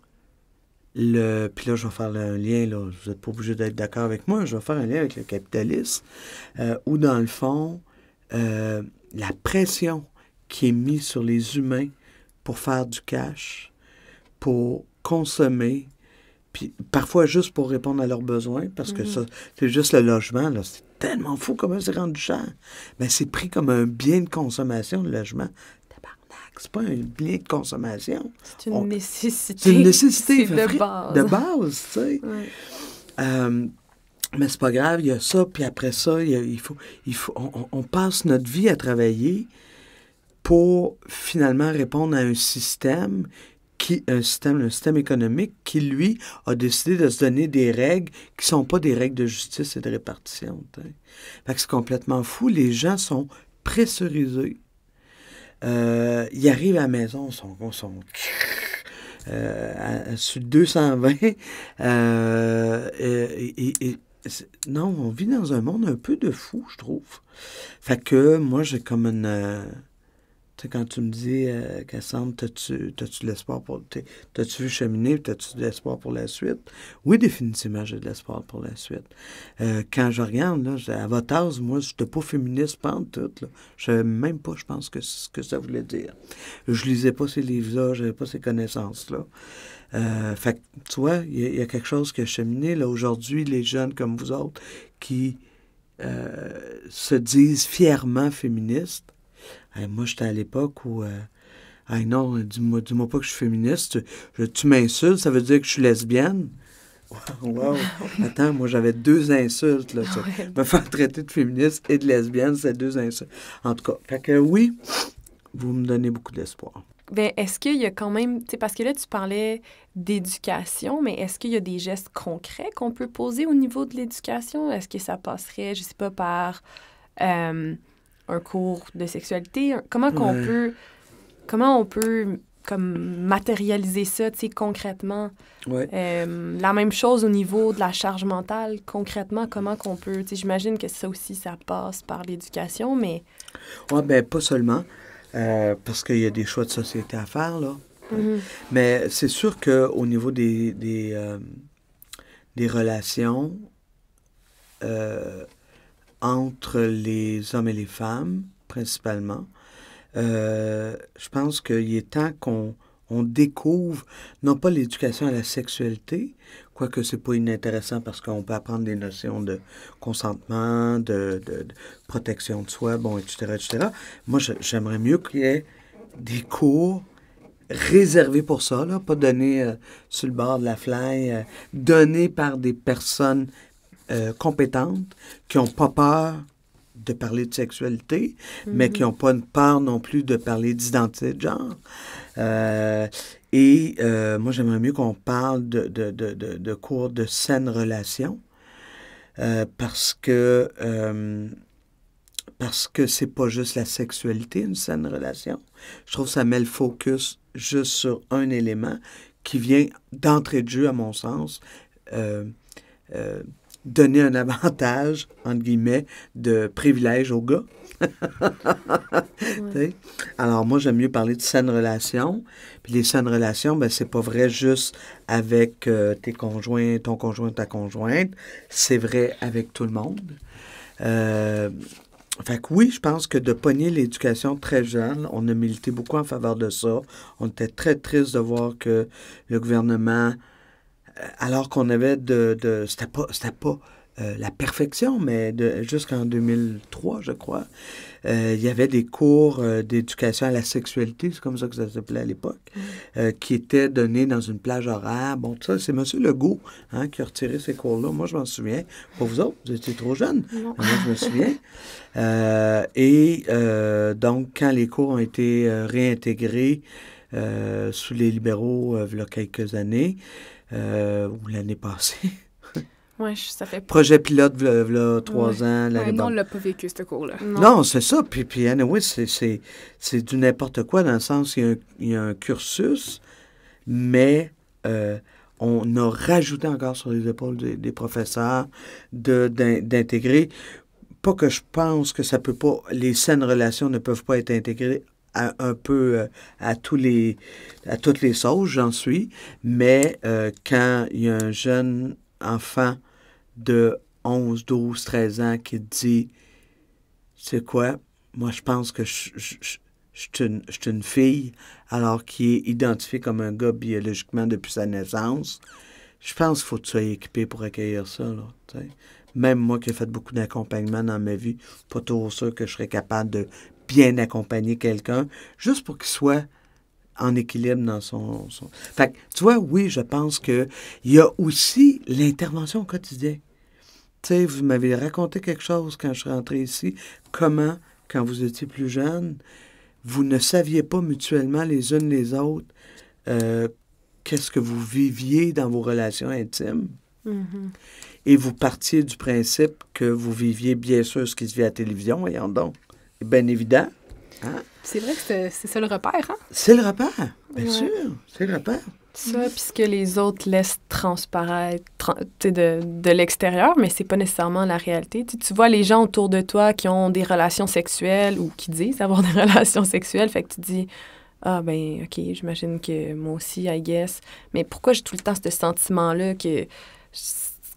le. Puis là, je vais faire un lien, là, vous êtes pas obligé d'être d'accord avec moi, je vais faire un lien avec le capitalisme, euh, où dans le fond, euh, la pression qui est mise sur les humains pour faire du cash, pour consommer, puis parfois juste pour répondre à leurs besoins, parce que mhm. ça, c'est juste le logement, là, c'est tellement fou comment c'est rendu cher. Mais c'est pris comme un bien de consommation, le logement. c'est pas un bien de consommation. C'est une nécessité. C'est une nécessité de base. tu sais. Euh, mais c'est pas grave, il y a ça, puis après ça, faut, il faut on, on, passe notre vie à travailler pour finalement répondre à un système qui, un système, système économique qui, lui, a décidé de se donner des règles qui ne sont pas des règles de justice et de répartition. c'est complètement fou. Les gens sont pressurisés. Euh, ils arrivent à la maison, sont, sont euh, à, sur 220. Euh, et, non, on vit dans un monde un peu de fou, je trouve. Fait que moi, j'ai comme une quand tu me dis, euh, Cassandre, t'as-tu l'espoir pour. tu vu cheminer, t'as-tu de l'espoir pour la suite? Oui, définitivement, j'ai de l'espoir pour la suite. Euh, quand je regarde, là, à votre âge, moi, je n'étais pas féministe pendant tout. Je ne savais même pas, je pense, que ce que ça voulait dire. Je lisais pas ces livres-là, je n'avais pas ces connaissances-là. Euh, fait que, tu vois, il y, a quelque chose qui a cheminé. aujourd'hui, les jeunes comme vous autres qui se disent fièrement féministes, euh, moi, j'étais à l'époque où. Euh, non, dis-moi pas que je suis féministe. tu m'insultes, ça veut dire que je suis lesbienne. Wow! (laughs) Attends, moi, j'avais deux insultes. Là, Me faire traiter de féministe et de lesbienne, c'est deux insultes. En tout cas, fait que oui, vous me donnez beaucoup d'espoir. ben est-ce qu'il y a quand même, parce que là, tu parlais d'éducation, mais est-ce qu'il y a des gestes concrets qu'on peut poser au niveau de l'éducation? Est-ce que ça passerait, je sais pas, par euh, un cours de sexualité? Comment qu'on peut comment on peut comme matérialiser ça, tu concrètement. Euh, la même chose au niveau de la charge mentale, concrètement, comment qu'on peut, j'imagine que ça aussi, ça passe par l'éducation, mais... Oui, ben pas seulement, euh, parce qu'il y a des choix de société à faire, là. Mhm. Mais c'est sûr que au niveau des, des, euh, des relations, entre les hommes et les femmes, principalement. Euh, je pense qu'il est temps qu'on on découvre, non pas l'éducation à la sexualité, quoique n'est pas inintéressant parce qu'on peut apprendre des notions de consentement, de, de, protection de soi, bon, etc., Moi, j'aimerais mieux qu'il y ait des cours réservés pour ça, là, pas donnés euh, sur le bord de la fly, euh, donnés donné par des personnes euh, compétentes, qui n'ont pas peur de parler de sexualité, mais qui n'ont mhm. pas une peur non plus de parler d'identité de genre. Euh, et euh, moi, j'aimerais mieux qu'on parle de, de, de, de, cours de saine relation parce que parce que c'est pas juste la sexualité, une saine relation. Je trouve que ça met le focus juste sur un élément qui vient d'entrée de jeu, à mon sens, donner un avantage, entre guillemets, de privilège au gars. (laughs) Alors, moi, j'aime mieux parler de saines relations. Puis les saines relations, ben, c'est pas vrai juste avec euh, tes conjoints, ton conjoint, ta conjointe. C'est vrai avec tout le monde. Euh, fait que oui, je pense que de pogner l'éducation très jeune, on a milité beaucoup en faveur de ça. On était très triste de voir que le gouvernement euh, alors qu'on avait de. de c'était pas, c'était pas euh, la perfection, mais de jusqu'en 2003, je crois, euh, il y avait des cours d'éducation à la sexualité, c'est comme ça que ça s'appelait à l'époque, mm. qui étaient donnés dans une plage horaire. Bon, tout ça, c'est M. Legault hein, qui a retiré ces cours-là. Moi, je m'en souviens. pour vous autres, vous étiez trop jeunes. Moi, je me souviens. (laughs) et donc, quand les cours ont été réintégrés sous les libéraux, il y a quelques années, euh, ou l'année passée. (laughs) Oui, ça fait. Projet pilote, là trois ans. Ouais, non, on l'a pas vécu, ce cours-là. Non, c'est ça. Puis, puis c'est, du n'importe quoi dans le sens qu'il y, a un cursus, mais euh, on a rajouté encore sur les épaules des, professeurs d'intégrer. Pas que je pense que ça peut pas. Les saines relations ne peuvent pas être intégrées un peu euh, à, tous les, à toutes les sauces, j'en suis, mais euh, quand il y a un jeune enfant de 11, 12, 13 ans qui dit, c'est quoi, moi je pense que je, suis une, fille, alors qu'il est identifié comme un gars biologiquement depuis sa naissance. Je pense qu'il faut que tu sois équipé pour accueillir ça. Même moi qui ai fait beaucoup d'accompagnement dans ma vie, pas toujours sûr que je serais capable de bien accompagner quelqu'un, juste pour qu'il soit en équilibre dans son, Fait que, tu vois, oui, je pense qu'il y a aussi l'intervention au quotidien. Tu sais, vous m'avez raconté quelque chose quand je suis rentré ici, comment, quand vous étiez plus jeune, vous ne saviez pas mutuellement les unes les autres euh, qu'est-ce que vous viviez dans vos relations intimes. Mm-hmm. Et vous partiez du principe que vous viviez bien sûr ce qui se vit à la télévision, en donc bien évident. Hein? C'est vrai que c'est ça le repère, hein? C'est le repère, bien sûr, c'est le repère. Ça, puis les autres laissent transparaître de, de l'extérieur, mais c'est pas nécessairement la réalité. tu vois les gens autour de toi qui ont des relations sexuelles ou qui disent avoir des (laughs) relations sexuelles, fait que tu dis Ah, ben, OK, j'imagine que moi aussi, I guess. Mais pourquoi j'ai tout le temps ce sentiment-là que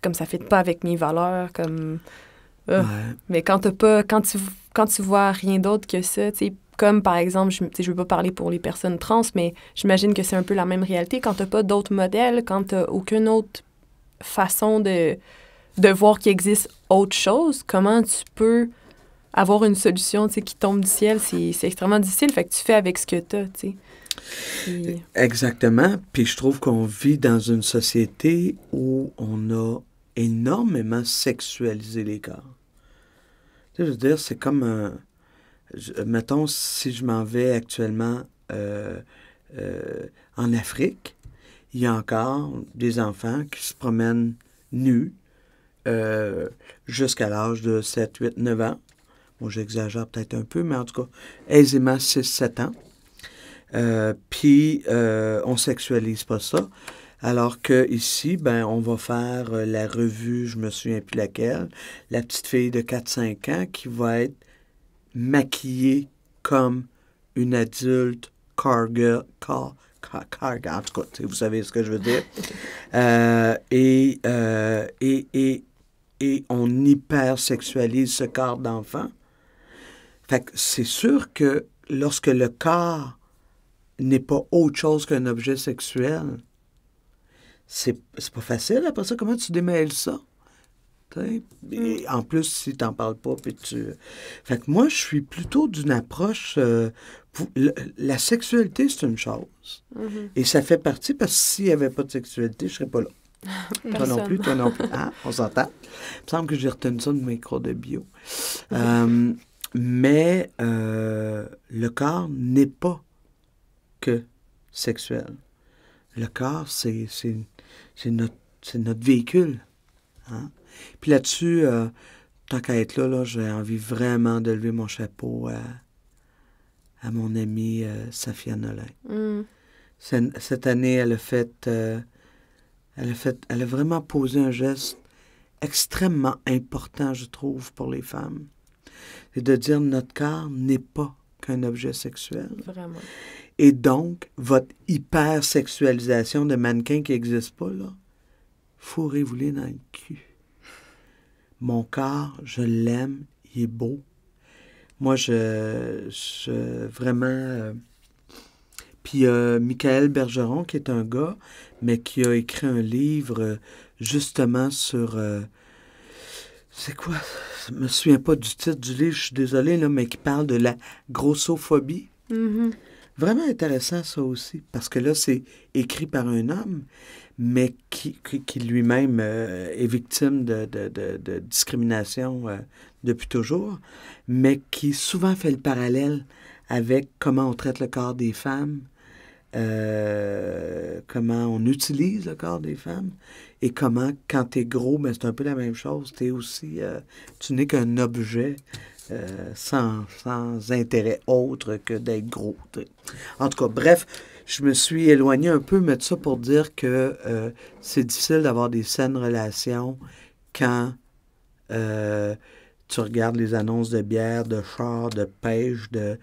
comme ça ne pas avec mes valeurs, comme. Euh, mais quand, as pas, quand tu quand tu vois rien d'autre que ça, tu comme par exemple, je ne veux pas parler pour les personnes trans, mais j'imagine que c'est un peu la même réalité. Quand tu n'as pas d'autres modèles, quand tu n'as aucune autre façon de, de voir qu'il existe autre chose, comment tu peux avoir une solution qui tombe du ciel? C'est extrêmement difficile. Fait que tu fais avec ce que tu as. Exactement. Puis je trouve qu'on vit dans une société où on a énormément sexualisé les corps je veux dire, c'est comme euh, euh, mettons, si je m'en vais actuellement euh, en Afrique, il y a encore des enfants qui se promènent nus jusqu'à l'âge de 7, 8, 9 ans. Bon, j'exagère peut-être un peu, mais en tout cas, aisément 6, 7 ans. Puis, on sexualise pas ça. Alors que ici, ben, on va faire euh, la revue, je me souviens plus laquelle, la petite fille de 4-5 ans qui va être maquillée comme une adulte carga, vous savez ce que je veux dire. (laughs) Euh, et, euh, et, et on hypersexualise ce corps d'enfant. Fait que c'est sûr que lorsque le corps n'est pas autre chose qu'un objet sexuel, c'est pas facile. Après ça, comment tu démêles ça? en plus, si t'en parles pas, puis tu... Fait que moi, je suis plutôt d'une approche... Euh, la sexualité, c'est une chose. Mm-hmm. Et ça fait partie, parce que s'il n'y avait pas de sexualité, je serais pas là. (laughs) toi non plus, toi non plus. Ah, on s'entend. Il me semble que j'ai retenu ça de mes de bio. Euh, mais euh, le corps n'est pas que sexuel. Le corps, c'est une c'est notre, véhicule. Hein? Puis là-dessus, euh, tant qu'à être là, j'ai envie vraiment de lever mon chapeau à, mon amie euh, Safia Nolin. Mm. Cette année, elle a fait, euh, elle a fait, elle vraiment posé un geste extrêmement important, je trouve, pour les femmes. C'est de dire notre corps n'est pas qu'un objet sexuel. Vraiment. Et donc, votre hypersexualisation de mannequin qui n'existe pas, là, fourrez-vous-les dans le cul. Mon corps, je l'aime, il est beau. Moi, je, vraiment... vraiment... Euh, il puis a euh, Michael Bergeron, qui est un gars, mais qui a écrit un livre euh, justement sur... c'est quoi? Je me souviens pas du titre du livre, je suis désolé, là, mais qui parle de la grossophobie. Mm-hmm. Vraiment intéressant ça aussi, parce que là, c'est écrit par un homme, mais qui, qui, lui-même euh, est victime de, discrimination euh, depuis toujours, mais qui souvent fait le parallèle avec comment on traite le corps des femmes, euh, comment on utilise le corps des femmes et comment, quand tu es gros, ben, c'est un peu la même chose. Es aussi, tu n'es qu'un objet euh, sans, sans, intérêt autre que d'être gros. En tout cas, bref, je me suis éloigné un peu, mais de ça pour dire que euh, c'est difficile d'avoir des saines relations quand euh, tu regardes les annonces de bière, de char, de pêche, de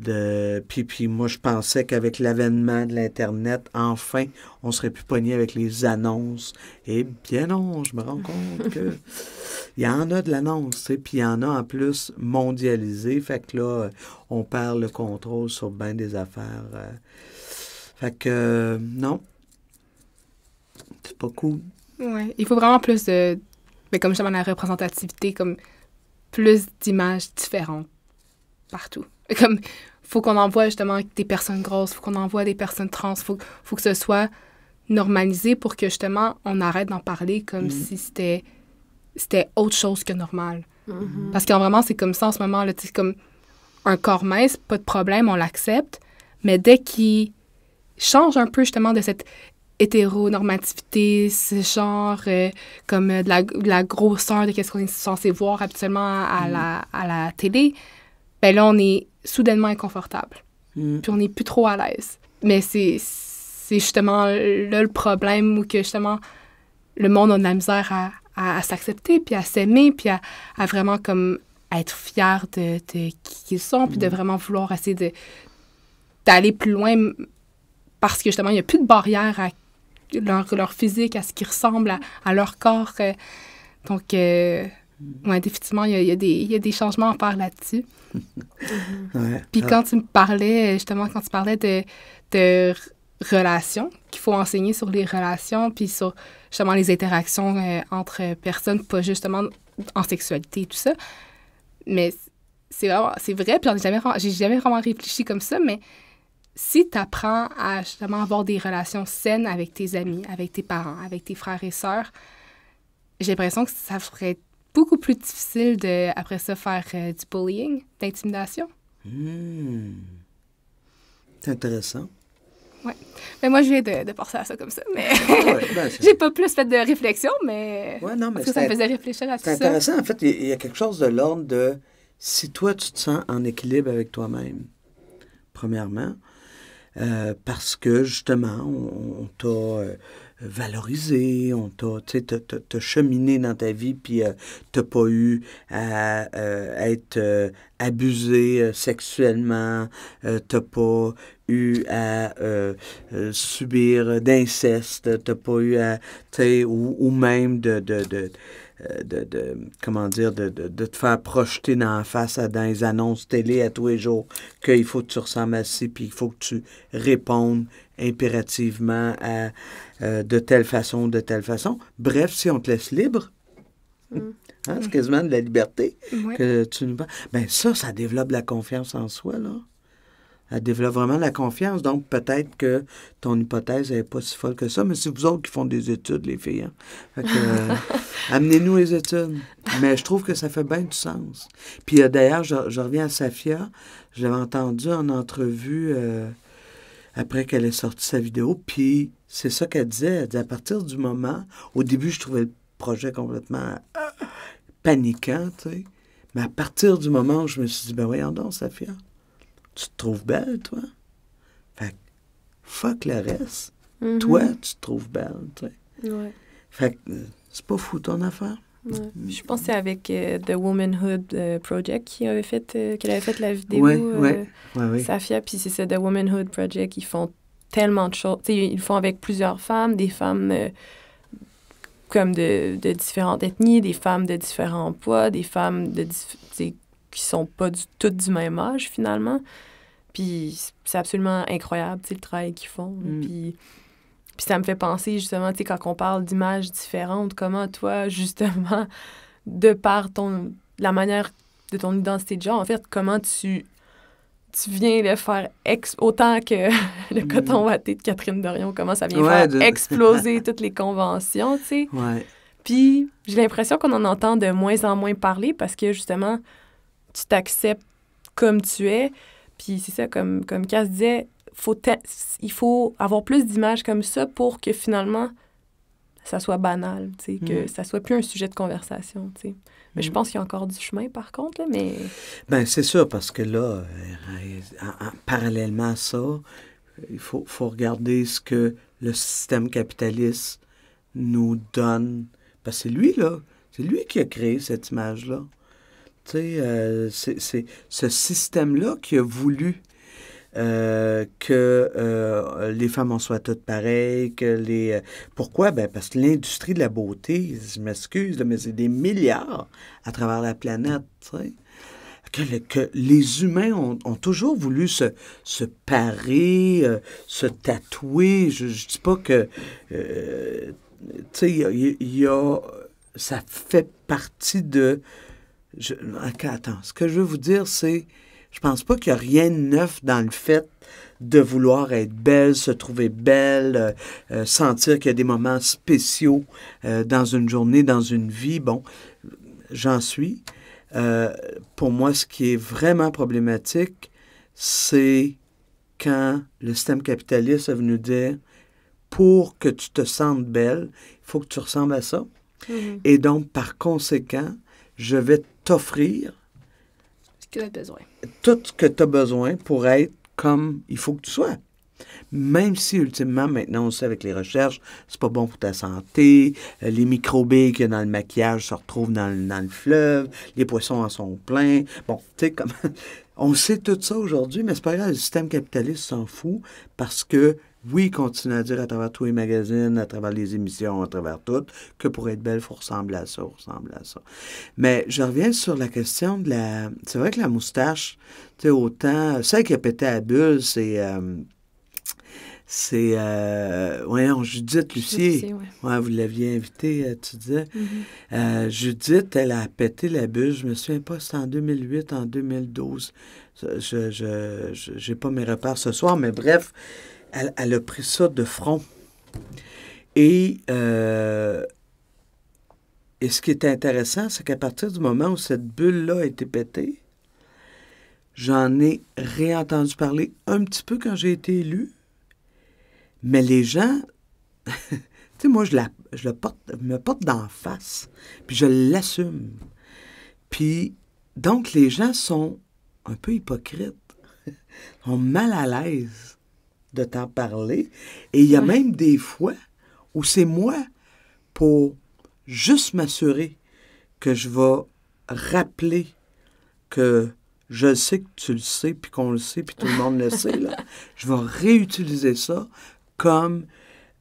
de... Puis, moi, je pensais qu'avec l'avènement de l'Internet, enfin, on serait plus pogné avec les annonces. et eh bien non, je me rends compte que (laughs) il y en a de l'annonce, puis il y en a en plus mondialisé. Fait que là, euh, on perd le contrôle sur bien des affaires. Euh. Fait que euh, non, c'est pas cool. il faut vraiment plus de, mais ben, comme j'aime la représentativité, comme plus d'images différentes partout. (laughs) Comme, faut qu'on envoie justement des personnes grosses, faut qu'on envoie des personnes trans, faut, faut que ce soit normalisé pour que justement on arrête d'en parler comme mm-hmm. si c'était c'était autre chose que normal. Mm-hmm. Parce que vraiment, c'est comme ça en ce moment. là C'est comme un corps mince, pas de problème, on l'accepte. Mais dès qu'il change un peu justement de cette hétéronormativité, ce genre euh, comme euh, de, la, la, grosseur de qu'est-ce qu'on est censé voir habituellement à, mm-hmm. la, à, la, télé, ben là, on est soudainement inconfortable. Hmm. Puis on n'est plus trop à l'aise. Mais c'est justement là le problème où que justement le monde a de la misère à, à, s'accepter, puis à s'aimer, puis à, à, vraiment comme être fier de, de qui ils sont, puis de hmm. vraiment vouloir essayer de d'aller plus loin parce que justement, il n'y a plus de barrière à leur, leur physique, à ce qui ressemble à, leur corps. Euh. Donc, euh, oui, définitivement, il y, a, il, y a des, il y, a, des, changements à faire là-dessus. (laughs) Puis ah. quand tu me parlais, justement, quand tu parlais de, de relations, qu'il faut enseigner sur les relations, puis sur justement les interactions euh, entre personnes, pas justement en sexualité et tout ça. Mais c'est vraiment, c'est vrai, puis jamais, j'ai jamais vraiment réfléchi comme ça, mais si tu apprends à justement avoir des relations saines avec tes amis, avec tes parents, avec tes frères et sœurs, j'ai l'impression que ça ferait beaucoup plus difficile de, après ça, faire euh, du bullying, d'intimidation. Hmm. C'est intéressant. Oui. Mais moi, je viens de, penser à ça comme ça. Mais ah (laughs) ben, j'ai pas plus fait de réflexion, mais, ouais, non, mais que ça me faisait réfléchir à tout ça. C'est intéressant. En fait, il y a quelque chose de l'ordre de si toi, tu te sens en équilibre avec toi-même, premièrement, euh, parce que justement, on, on t'a. Euh, valorisé, on t'a, tu sais, cheminé dans ta vie, puis euh, t'as pas eu à, euh, être euh, abusé sexuellement, t'as pas eu à subir d'inceste, t'as pas eu à, ou, ou, même de, de, comment dire, de, te faire projeter dans la face à, dans les annonces télé à tous les jours qu'il faut que tu ressembles à ça, puis il faut que tu répondes impérativement à euh, de telle façon, de telle façon. Bref, si on te laisse libre, mm. hein, c'est quasiment de la liberté que tu nous ben ça, ça développe la confiance en soi, là. Ça développe vraiment la confiance. Donc, peut-être que ton hypothèse n'est pas si folle que ça, mais c'est vous autres qui font des études, les filles. Hein. (laughs) Euh, amenez-nous les études. Mais je trouve que ça fait bien du sens. Puis euh, d'ailleurs, je, reviens à Safia. Je l'avais entendu en entrevue après qu'elle ait sorti sa vidéo. Puis c'est ça qu'elle disait. Elle disait à partir du moment, au début, je trouvais le projet complètement euh, paniquant, tu sais. Mais à partir du moment où je me suis dit, ben voyons donc, Safia, tu te trouves belle, toi. Fait que, fuck le reste. Mm-hmm. Toi, tu te trouves belle, tu sais. Ouais. Fait que, euh, c'est pas fou ton affaire pense mm. Je c'est avec euh, The Womanhood euh, Project qui avait fait, euh, qu'elle avait fait la vidéo. Safia, puis c'est ça, The Womanhood Project. Ils font tellement de choses. ils font avec plusieurs femmes, des femmes comme de, de, différentes ethnies, des femmes de différents poids, des femmes de qui sont pas du, toutes du même âge finalement. Puis c'est absolument incroyable, le travail qu'ils font. Mm. Puis puis ça me fait penser justement, tu sais, quand on parle d'images différentes, comment toi, (laughs) justement, de par ton, la manière de ton identité de genre, en fait, comment tu, tu viens le faire autant que (laughs) le mm. coton watté de Catherine Dorion, comment ça vient faire exploser (laughs) toutes les conventions, tu sais. Ouais. Puis j'ai l'impression qu'on en entend de moins en moins parler parce que justement, tu t'acceptes comme tu es. Puis c'est ça, comme, comme Cass disait, il faut avoir plus d'images comme ça pour que finalement, ça soit banal, tu que hmm. ça soit plus un sujet de conversation, Mais je hmm. pense qu'il y a encore du chemin, par contre, mais... Ben c'est sûr, parce que là, euh, parallèlement à ça, il faut, regarder ce que le système capitaliste nous donne. Parce ben, que c'est lui, là, c'est lui qui a créé cette image-là. Tu sais, euh, c'est ce système-là qui a voulu euh, que euh, les femmes en soient toutes pareilles, que les... Euh, pourquoi? Ben, parce que l'industrie de la beauté, je m'excuse, mais c'est des milliards à travers la planète, tu Que, les humains ont, toujours voulu se, parer, se tatouer. Je ne dis pas que... il Ça fait partie de... attends, ce que je veux vous dire, c'est je pense pas qu'il y a rien de neuf dans le fait de vouloir être belle, se trouver belle, euh, euh, sentir qu'il y a des moments spéciaux euh, dans une journée, dans une vie. Bon, j'en suis. pour moi, ce qui est vraiment problématique, c'est quand le système capitaliste est venu dire pour que tu te sentes belle, il faut que tu ressembles à ça. Mm-hmm. Et donc, par conséquent, je vais t'offrir que tu as besoin. Tout ce que tu as besoin pour être comme il faut que tu sois. Même si, ultimement, maintenant, on sait avec les recherches, c'est pas bon pour ta santé, euh, les microbes qu'il dans le maquillage se retrouvent dans le, dans le fleuve, les poissons en sont pleins. Bon, tu sais, comme... (laughs) on sait tout ça aujourd'hui, mais c'est pas grave, le système capitaliste s'en fout parce que oui, continue à dire à travers tous les magazines, à travers les émissions, à travers toutes, que pour être belle, il faut ressembler à ça, ressembler à ça. Mais je reviens sur la question de la... C'est vrai que la moustache, tu sais, autant... Celle qui a pété la bulle, c'est... Euh, c'est, euh, voyons, Judith Lucie, ouais. vous l'aviez invitée, euh, tu disais. Mm-hmm. Judith, elle a pété la bulle, je me souviens pas, c'était en 2008, en 2012. Je n'ai je, pas mes repères ce soir, mais bref, elle, a pris ça de front. Et, euh, et ce qui est intéressant, c'est qu'à partir du moment où cette bulle-là a été pétée, j'en ai réentendu parler un petit peu quand j'ai été élu, mais les gens, (laughs) tu sais, moi, je, la, je le porte, me porte d'en face, puis je l'assume. Puis, donc, les gens sont un peu hypocrites, (laughs) sont mal à l'aise de t'en parler. Et il y a même des fois où c'est moi pour juste m'assurer que je vais rappeler que je sais que tu le sais, puis qu'on le sait, puis tout le monde le sait. Là. (laughs) Je vais réutiliser ça comme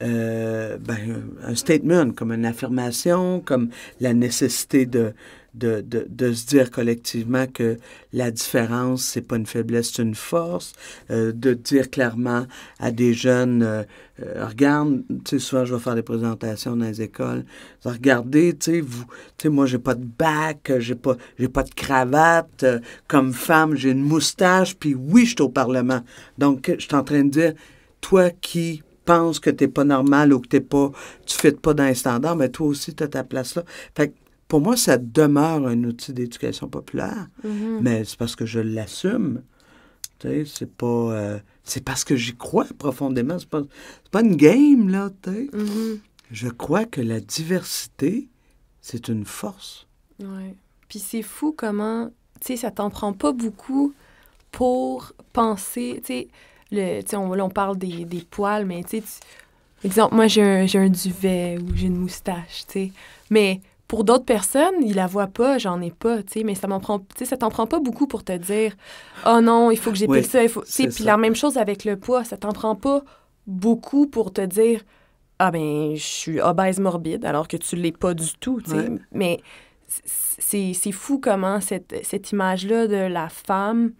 euh, ben, un statement, comme une affirmation, comme la nécessité de, de, de, de, se dire collectivement que la différence, c'est pas une faiblesse, c'est une force, euh, de dire clairement à des jeunes, euh, euh, regarde, tu sais, souvent je vais faire des présentations dans les écoles, regardez, tu sais, vous, tu sais, moi j'ai pas de bac, j'ai pas, j'ai pas de cravate, comme femme, j'ai une moustache, puis oui, je suis au Parlement. Donc, je suis en train de dire, toi qui penses que tu t'es pas normal ou que t'es pas, tu fites pas dans les standards, mais toi aussi, tu as ta place là. Fait que pour moi, ça demeure un outil d'éducation populaire, mm-hmm. mais c'est parce que je l'assume. C'est pas. Euh, c'est parce que j'y crois profondément. C'est pas, pas une game, là. tu mm-hmm. Je crois que la diversité, c'est une force. Oui. Puis c'est fou comment, tu sais, ça t'en prend pas beaucoup pour penser, tu sais, le, on, on parle des, poils, mais tu sais, exemple, moi, j'ai un, un, duvet ou j'ai une moustache, tu sais, mais pour d'autres personnes, ils la voient pas, j'en ai pas, tu sais, mais ça m'en prend, ça t'en prend pas beaucoup pour te dire, oh non, il faut que j'ai pu ça, il puis la même chose avec le poids, ça t'en prend pas beaucoup pour te dire, ah ben, je suis obèse morbide, alors que tu l'es pas du tout, tu sais, mais c'est fou comment cette, cette image-là de la femme,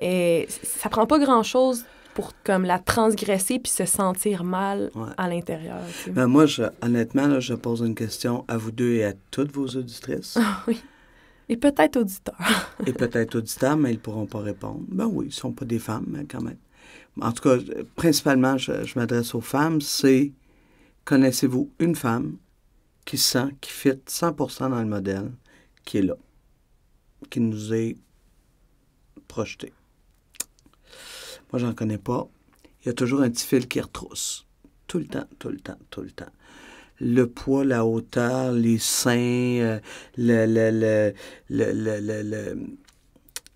et ça prend pas grand-chose pour comme la transgresser puis se sentir mal à l'intérieur. Ben, moi, je, honnêtement, je pose une question à vous deux et à toutes vos auditrices. Ah oui. Et peut-être auditeurs. et peut-être auditeurs, mais ils ne pourront pas répondre. Ben oui, ils ne sont pas des femmes, hein, quand même. En tout cas, principalement, je, m'adresse aux femmes, c'est connaissez-vous une femme qui sent, qui fit 100% dans le modèle, qui est là, qui nous est projetée? j'en connais pas. Il y a toujours un petit fil qui retrousse. Tout le temps, tout le temps, tout le temps. Le poids, la hauteur, les seins, euh, le, le, le,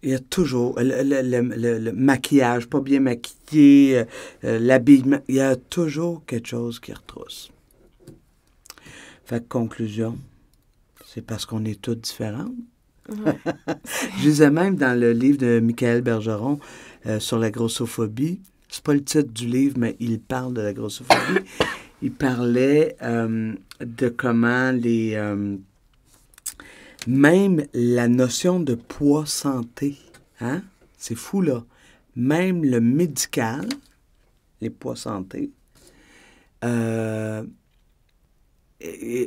il y a toujours le, maquillage, pas bien maquillé, euh, euh, l'habillement. Il y a toujours quelque chose qui retrousse. Fait que conclusion, c'est parce qu'on est toutes différentes je disais même dans le livre de Michael Bergeron euh, sur la grossophobie, c'est pas le titre du livre, mais il parle de la grossophobie. Il parlait euh, de comment les. Euh, même la notion de poids santé, hein? C'est fou, là. Même le médical, les poids santé,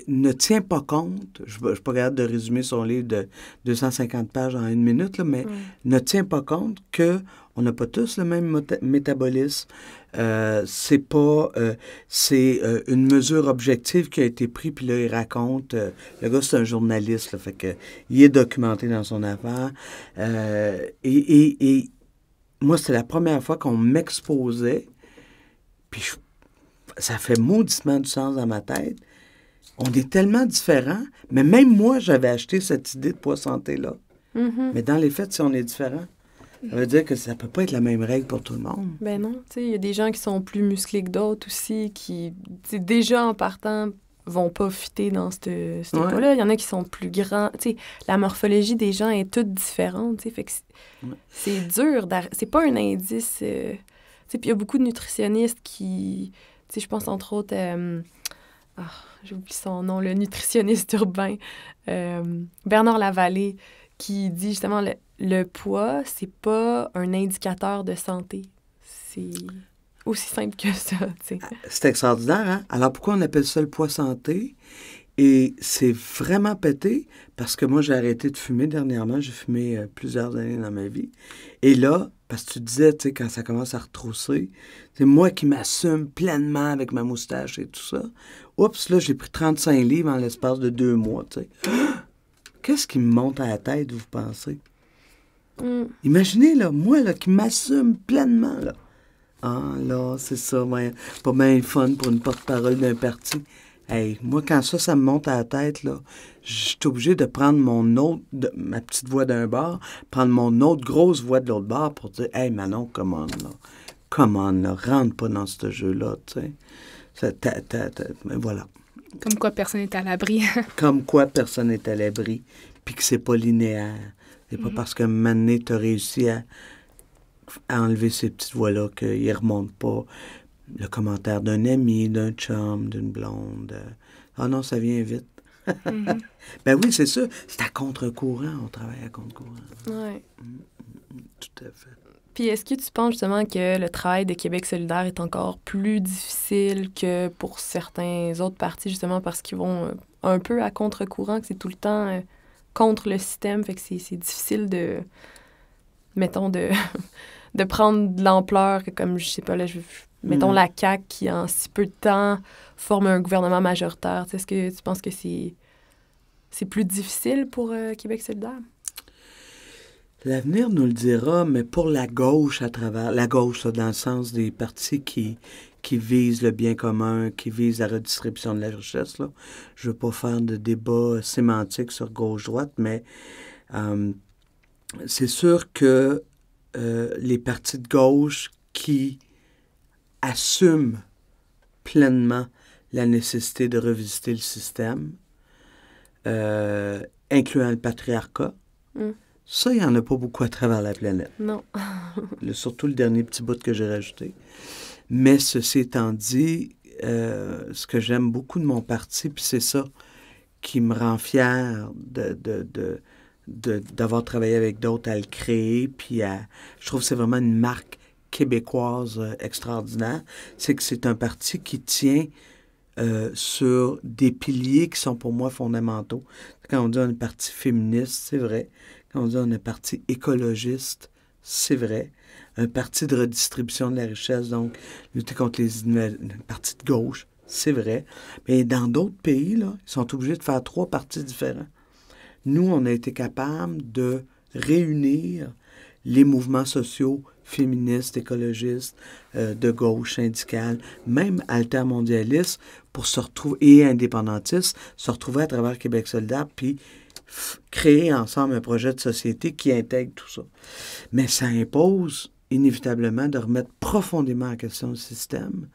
ne tient pas compte, je ne suis pas capable de résumer son livre de 250 pages en une minute, mais mm. ne tient pas compte que on n'a pas tous le même métabolisme. Euh, c'est pas, euh, c'est euh, une mesure objective qui a été prise, puis là, il raconte. le gars, c'est un journaliste, fait que il est documenté dans son affaire. Et, moi, c'est la première fois qu'on m'exposait, puis ça fait maudissement du sens dans ma tête on est tellement différents, mais même moi, j'avais acheté cette idée de poids santé-là. Mm-hmm. Mais dans les faits, si on est différent, ça veut dire que ça peut pas être la même règle pour tout le monde. Ben non, tu sais, il y a des gens qui sont plus musclés que d'autres aussi, qui, déjà en partant, vont pas fitter dans ce ouais. là Il y en a qui sont plus grands. sais, la morphologie des gens est toute différente. Fait c'est dur dur. C'est pas un indice. Euh, sais, Puis il y a beaucoup de nutritionnistes qui. Je pense entre autres. Euh, ah, oublié son nom, le nutritionniste (laughs) urbain, euh, Bernard Lavallée, qui dit justement le, le poids, c'est pas un indicateur de santé. C'est aussi simple que ça. Ah, c'est extraordinaire, hein? Alors pourquoi on appelle ça le poids santé? Et c'est vraiment pété parce que moi, j'ai arrêté de fumer dernièrement. J'ai fumé euh, plusieurs années dans ma vie. Et là, parce que tu disais, tu sais, quand ça commence à retrousser, c'est moi qui m'assume pleinement avec ma moustache et tout ça. Oups, là, j'ai pris 35 livres en l'espace de deux mois, tu sais. (gasps) Qu'est-ce qui me monte à la tête, vous pensez? Mm. Imaginez, là, moi, là, qui m'assume pleinement, là. Ah, là, c'est ça, pas bien fun pour une porte-parole d'un parti. Hey, moi, quand ça, ça me monte à la tête, là, je suis obligé de prendre mon autre, ma petite voix d'un bar, prendre mon autre grosse voix de l'autre bar pour dire, hey, Manon, on, là. on, là, rentre pas dans ce jeu-là, tu sais. Ça, ta, voilà. Comme quoi personne n'est à l'abri. (laughs) Comme quoi personne n'est à l'abri, puis que c'est pas linéaire. C'est pas mhm. parce que maintenant tu réussi à, enlever ces petites voix-là qu'ils ne remontent pas. Le commentaire d'un ami, d'un chum, d'une blonde. Ah non, ça vient vite. Mhm. (laughs) ben oui, c'est ça. C'est à contre-courant. On travaille à contre-courant. Oui. Mm, mm, mm, tout à fait. Puis est-ce que tu penses justement que le travail de Québec solidaire est encore plus difficile que pour certains autres partis, justement parce qu'ils vont euh, un peu à contre-courant, que c'est tout le temps euh, contre le système, fait que c'est difficile de, mettons, de, (laughs) de prendre de l'ampleur, comme, je sais pas, là, mettons mm. la CAQ qui, en si peu de temps, forme un gouvernement majoritaire. Est-ce que tu penses que c'est c'est plus difficile pour euh, Québec solidaire? L'avenir nous le dira, mais pour la gauche à travers, la gauche dans le sens des partis qui, qui visent le bien commun, qui visent la redistribution de la richesse. Là. Je ne veux pas faire de débat sémantique sur gauche-droite, mais euh, c'est sûr que euh, les partis de gauche qui assument pleinement la nécessité de revisiter le système, euh, incluant le patriarcat, hum. Ça, il n'y en a pas beaucoup à travers la planète. Non. le, surtout le dernier petit bout que j'ai rajouté. Mais ceci étant dit, euh, ce que j'aime beaucoup de mon parti, puis c'est ça qui me rend fier de, d'avoir travaillé avec d'autres à le créer. Puis je trouve que c'est vraiment une marque québécoise euh, extraordinaire. C'est que c'est un parti qui tient euh, sur des piliers qui sont pour moi fondamentaux. Quand on dit un parti féministe, c'est vrai on dit un parti écologiste, c'est vrai. Un parti de redistribution de la richesse, donc lutter contre les partis de gauche, c'est vrai. Mais dans d'autres pays, là, ils sont obligés de faire trois partis différents. Nous, on a été capable de réunir les mouvements sociaux féministes, écologistes, euh, de gauche, syndicales, même altermondialistes, pour se retrouver, et indépendantistes, se retrouver à travers Québec solidaire, puis créer ensemble un projet de société qui intègre tout ça. Mais ça impose inévitablement de remettre profondément en question le système.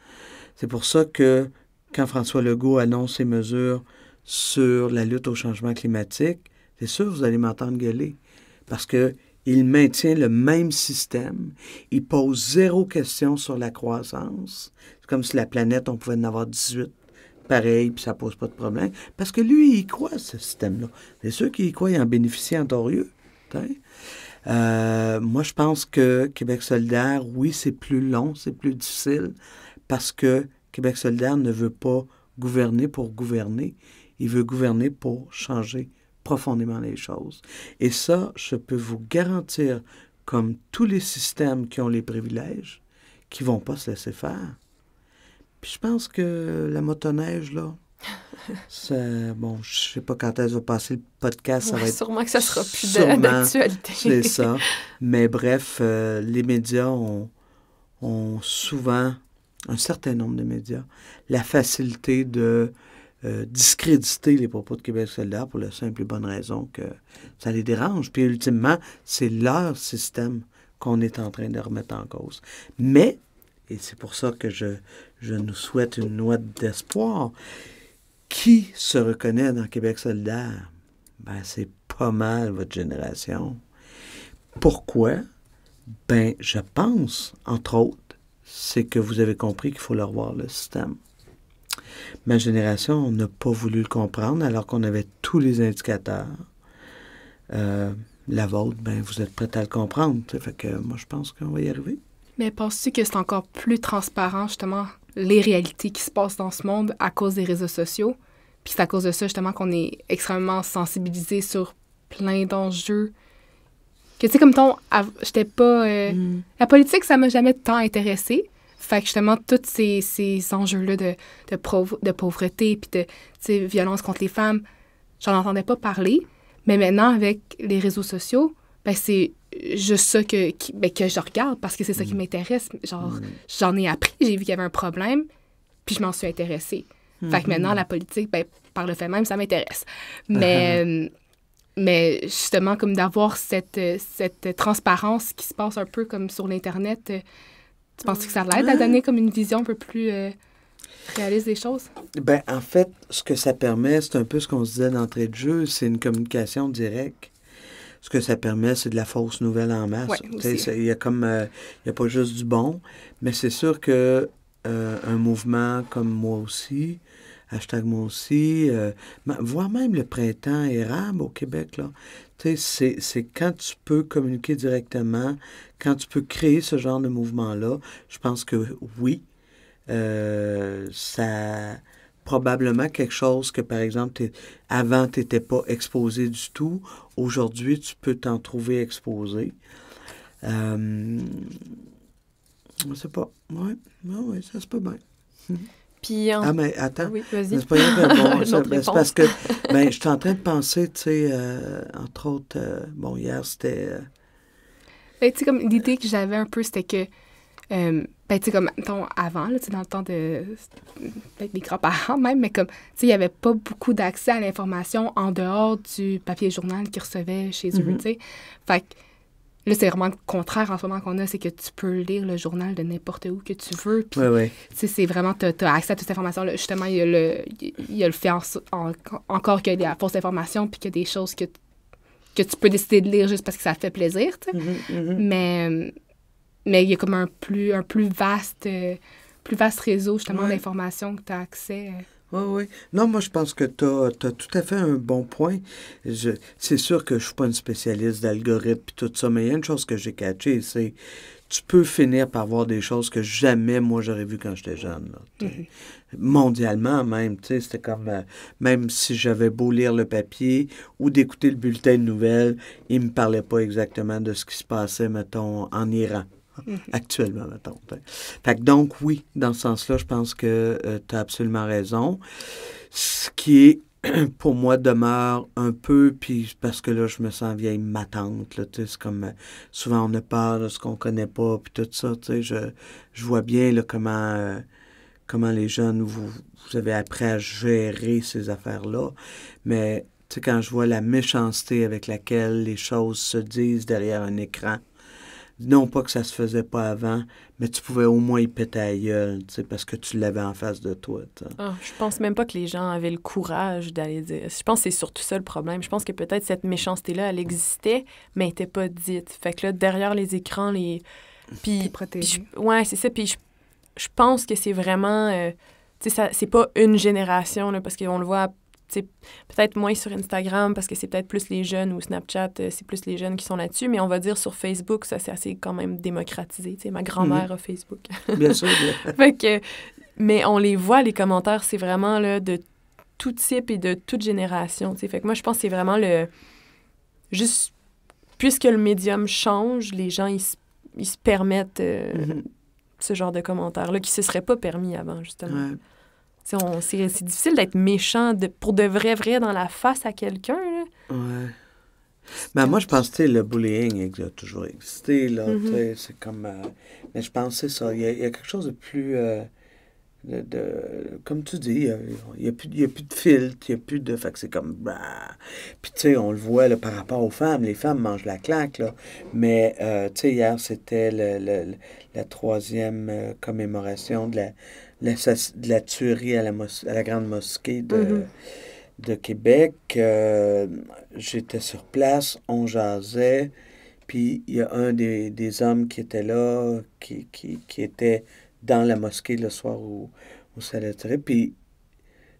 C'est pour ça que quand François Legault annonce ses mesures sur la lutte au changement climatique, c'est sûr, vous allez m'entendre gueuler, parce qu'il maintient le même système, il pose zéro question sur la croissance. C'est comme si la planète, on pouvait en avoir 18 pareil, puis ça pose pas de problème. Parce que lui, il croit ce système-là. C'est ceux qui croient, en bénéficient en torieux. Euh, moi, je pense que Québec solidaire, oui, c'est plus long, c'est plus difficile, parce que Québec solidaire ne veut pas gouverner pour gouverner. Il veut gouverner pour changer profondément les choses. Et ça, je peux vous garantir, comme tous les systèmes qui ont les privilèges, qui vont pas se laisser faire. Puis je pense que la motoneige, là, c'est... (laughs) bon, je sais pas quand elle va passer le podcast. Ça sûrement que ça sera plus d'actualité. C'est ça. Mais bref, euh, les médias ont, ont, souvent, un certain nombre de médias, la facilité de euh, discréditer les propos de Québec solidaire pour la simple et bonne raison que ça les dérange. Puis ultimement, c'est leur système qu'on est en train de remettre en cause. Mais et c'est pour ça que je, je nous souhaite une noix d'espoir. Qui se reconnaît dans Québec solidaire? Ben, c'est pas mal votre génération. Pourquoi? Ben, je pense, entre autres, c'est que vous avez compris qu'il faut leur voir le système. Ma génération n'a pas voulu le comprendre alors qu'on avait tous les indicateurs. Euh, la vôtre, ben, vous êtes prête à le comprendre. fait que moi, je pense qu'on va y arriver. Mais penses-tu que c'est encore plus transparent, justement, les réalités qui se passent dans ce monde à cause des réseaux sociaux? Puis c'est à cause de ça, justement, qu'on est extrêmement sensibilisé sur plein d'enjeux. Que tu sais, comme ton, j'étais pas. Euh, mm. La politique, ça m'a jamais tant intéressé Fait que justement, tous ces, enjeux-là de, de, de, pauvreté puis de violence contre les femmes, j'en entendais pas parler. Mais maintenant, avec les réseaux sociaux, ben c'est juste ça que, ben, que je regarde parce que c'est ça qui mhm. m'intéresse. Genre, mhm. j'en ai appris, j'ai vu qu'il y avait un problème, puis je m'en suis intéressée. Fait que maintenant, mhm. la politique, ben, par le fait même, ça m'intéresse. Mais, ah, ah, ah. Euh, mais justement, comme d'avoir cette, transparence qui se passe un peu comme sur l'Internet, euh, tu penses que ça l'aide à donner comme une vision un peu plus euh, réaliste des choses? Ben, en fait, ce que ça permet, c'est un peu ce qu'on se disait d'entrée de jeu, c'est une communication directe ce que ça permet, c'est de la fausse nouvelle en masse. Il n'y a, comme, euh, a pas juste du bon, mais c'est sûr que euh, un mouvement comme moi aussi, hashtag moi aussi, euh, voire même le printemps érable au Québec, là, c'est quand tu peux communiquer directement, quand tu peux créer ce genre de mouvement-là, je pense que oui, ça probablement quelque chose que, par exemple, avant, tu n'étais pas exposé du tout. Aujourd'hui, tu peux t'en trouver exposé. Euh, je ne sais pas. Oui, ouais, ouais, ça se peut bien. (laughs) Puis euh, Ah, mais attends. Oui, vas-y. pas (laughs) ben, parce que ben, je suis en train de penser, tu sais, euh, entre autres, euh, bon, hier, c'était. Ben, tu comme l'idée que j'avais un peu, c'était que. Ben, comme, avant, là, dans le temps de. mes grands-parents même, mais comme, tu sais, il n'y avait pas beaucoup d'accès à l'information en dehors du papier journal qu'ils recevaient chez eux, mm-hmm. tu sais. Fait là, c'est vraiment le contraire en ce moment qu'on a, c'est que tu peux lire le journal de n'importe où que tu veux. Puis, tu sais, c'est vraiment, tu as, accès à toute cette information. Là, justement, il y a le, il y a le fait encore qu'il y a la fausse information puis qu'il y a des choses que, que tu peux décider de lire juste parce que ça te fait plaisir, mm-hmm, mm-hmm. Mais mais il y a comme un plus, un plus vaste, euh, plus vaste réseau justement d'informations que tu as accès. Oui, euh. oui. Non, moi, je pense que tu as, tout à fait un bon point. C'est sûr que je ne suis pas une spécialiste d'algorithme et tout ça, mais il y a une chose que j'ai catchée, c'est tu peux finir par voir des choses que jamais moi j'aurais vues quand j'étais jeune. Mm-hmm. Mondialement, même, tu Mondialement même, c'était comme euh, même si j'avais beau lire le papier ou d'écouter le bulletin de nouvelles, il me parlait pas exactement de ce qui se passait, mettons, en Iran. (laughs) actuellement, ma tante. donc, oui, dans ce sens-là, je pense que euh, tu as absolument raison. Ce qui est (clears throat) pour moi demeure un peu, puis parce que là, je me sens vieille ma tante, là, c'est comme, euh, souvent on a peur de ce qu'on connaît pas, puis tout ça, tu je, vois bien, là, comment, euh, comment les jeunes, vous, vous avez appris à gérer ces affaires-là, mais, tu sais, quand je vois la méchanceté avec laquelle les choses se disent derrière un écran, non pas que ça se faisait pas avant, mais tu pouvais au moins y péter à gueule, parce que tu l'avais en face de toi. Ah, je pense même pas que les gens avaient le courage d'aller dire. Je pense que c'est surtout ça le problème. Je pense que peut-être cette méchanceté-là, elle existait, mais elle n'était pas dite. Fait que là, derrière les écrans, les... Puis, puis ouais, c'est ça. Puis je, pense que c'est vraiment... Euh, ça c'est pas une génération, parce qu'on le voit peut-être moins sur Instagram parce que c'est peut-être plus les jeunes ou Snapchat, euh, c'est plus les jeunes qui sont là-dessus, mais on va dire sur Facebook, ça c'est assez quand même démocratisé. ma grand-mère mm-hmm. a Facebook. bien sûr. (laughs) fait que, mais on les voit, les commentaires, c'est vraiment là, de tout type et de toute génération. Fait que moi, je pense que c'est vraiment le. Juste puisque le médium change, les gens, ils, se permettent euh, mm-hmm. ce genre de commentaires-là qui ne se seraient pas permis avant, justement. C'est difficile d'être méchant de, pour de vrai, vrai dans la face à quelqu'un. Ouais. Mais ben, moi, je pense que le bullying a toujours existé. Mm-hmm. C'est comme. Euh, mais je pensais ça. Il y, y, a, quelque chose de plus. Euh, de, comme tu dis, euh, il n'y a, a, plus de filtre, il plus de. Fait que c'est comme. Bah, puis, tu sais, on le voit par rapport aux femmes. Les femmes mangent la claque. Là. Mais, tu sais, hier, c'était la troisième commémoration de la de la tuerie à la, à la grande mosquée de, mm-hmm. de Québec. Euh, j'étais sur place, on jasait. Puis il y a un des, des hommes qui était là, qui, qui, qui, était dans la mosquée le soir où, où ça Puis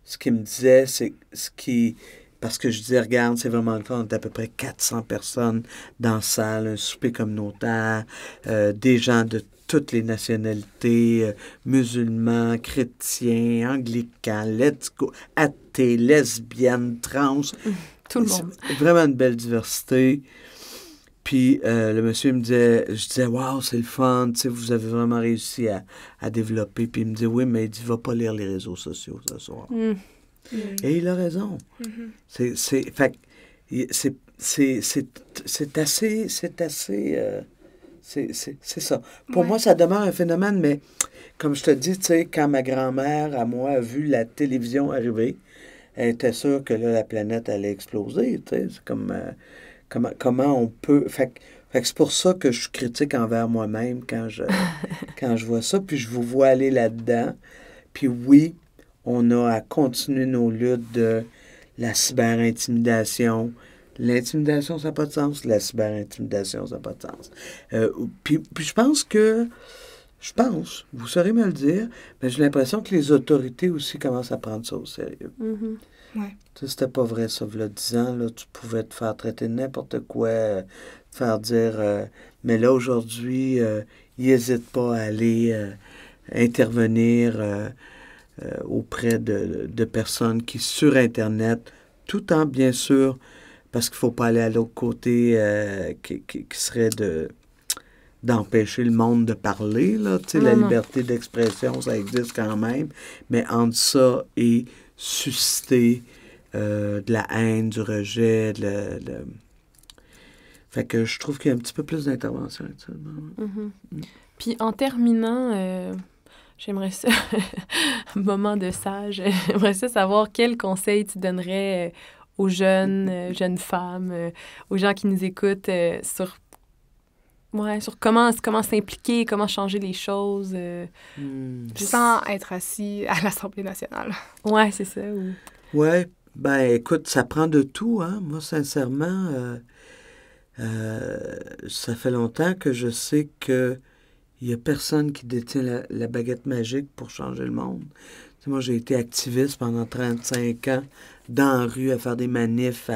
ce qu'il me disait, c'est ce qui. Parce que je disais, regarde, c'est vraiment le cas, on à peu près 400 personnes dans la salle, un souper communautaire, euh, des gens de toutes les nationalités, euh, musulmans, chrétiens, anglicans, let's go, athées, lesbiennes, trans. Tout le monde. Vraiment une belle diversité. Puis euh, le monsieur me disait, je disais, waouh, c'est le fun, tu sais, vous avez vraiment réussi à, à, développer. Puis il me dit, oui, mais il va pas lire les réseaux sociaux ce soir. Mm. Mm. Et il a raison. Mm-hmm. c'est C'est assez, c'est assez euh, c'est ça. Pour moi, ça demeure un phénomène, mais comme je te dis, tu sais, quand ma grand-mère, à moi, a vu la télévision arriver, elle était sûre que là, la planète allait exploser. Tu sais, c'est comme euh, comment, comment on peut. Fait, c'est pour ça que je suis critique envers moi-même quand je, (laughs) quand je vois ça. Puis je vous vois aller là-dedans. Puis oui, on a à continuer nos luttes de la cyberintimidation, L'intimidation, ça n'a pas de sens. La cyber-intimidation, ça n'a pas de sens. Euh, puis, je pense que, je pense, vous saurez me le dire, mais j'ai l'impression que les autorités aussi commencent à prendre ça au sérieux. Mm-hmm. C'était pas vrai, ça, le 10 ans, là, tu pouvais te faire traiter n'importe quoi, te faire dire, euh, mais là, aujourd'hui, euh, ils pas à aller intervenir auprès de personnes qui, sur Internet, tout en, bien sûr, parce qu'il ne faut pas aller à l'autre côté euh, qui, serait de d'empêcher le monde de parler. Là. la liberté d'expression, ça existe quand même, mais entre ça et susciter euh, de la haine, du rejet, de, Fait que je trouve qu'il y a un petit peu plus d'intervention actuellement. Mm-hmm. Mm. Puis en terminant, euh, j'aimerais ça, (laughs) moment de sage, (laughs) j'aimerais ça savoir quel conseil tu donnerais aux jeunes, euh, jeunes femmes, euh, aux gens qui nous écoutent euh, sur, sur comment, comment s'impliquer, comment changer les choses. Hmm. Sans être assis à (laughs) l'Assemblée nationale. Ouais, c'est ça. Oui, ouais, ben écoute, ça prend de tout. Hein. Moi, sincèrement, ça fait longtemps que je sais que il n'y a personne qui détient la, baguette magique pour changer le monde moi, j'ai été activiste pendant 35 ans dans la rue à faire des manifs,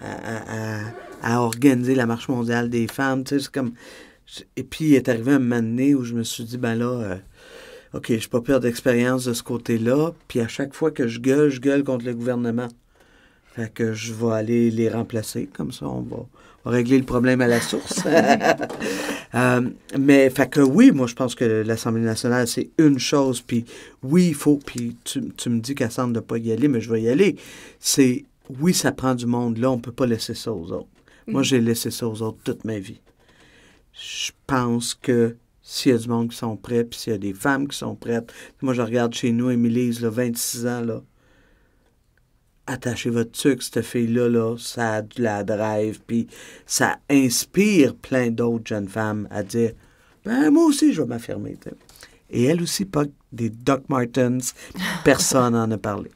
à, organiser la marche mondiale des femmes. Tu sais, comme... Et puis, il est arrivé un moment donné où je me suis dit, ben là, euh, OK, je suis pas peur d'expérience de ce côté-là. Puis à chaque fois que je gueule, je gueule contre le gouvernement. Fait que je vais aller les remplacer. Comme ça, on va, régler le problème à la source. (laughs) Euh, mais fait que oui, moi je pense que l'Assemblée nationale, c'est une chose, puis oui, il faut, puis tu, me dis Cassandre de ne pas y aller, mais je vais y aller. C'est oui, ça prend du monde là, on ne peut pas laisser ça aux autres. Moi, mhm. j'ai laissé ça aux autres toute ma vie. Je pense que s'il y a du monde qui sont prêts, puis s'il y a des femmes qui sont prêtes. Moi, je regarde chez nous, Émilie, 26 ans, là attachez votre truc cette fille-là, ça a de la drive, puis ça inspire plein d'autres jeunes femmes à dire ben, moi aussi, je vais m'affirmer. Et elle aussi, pas des Doc Martens, (laughs) personne n'en a parlé.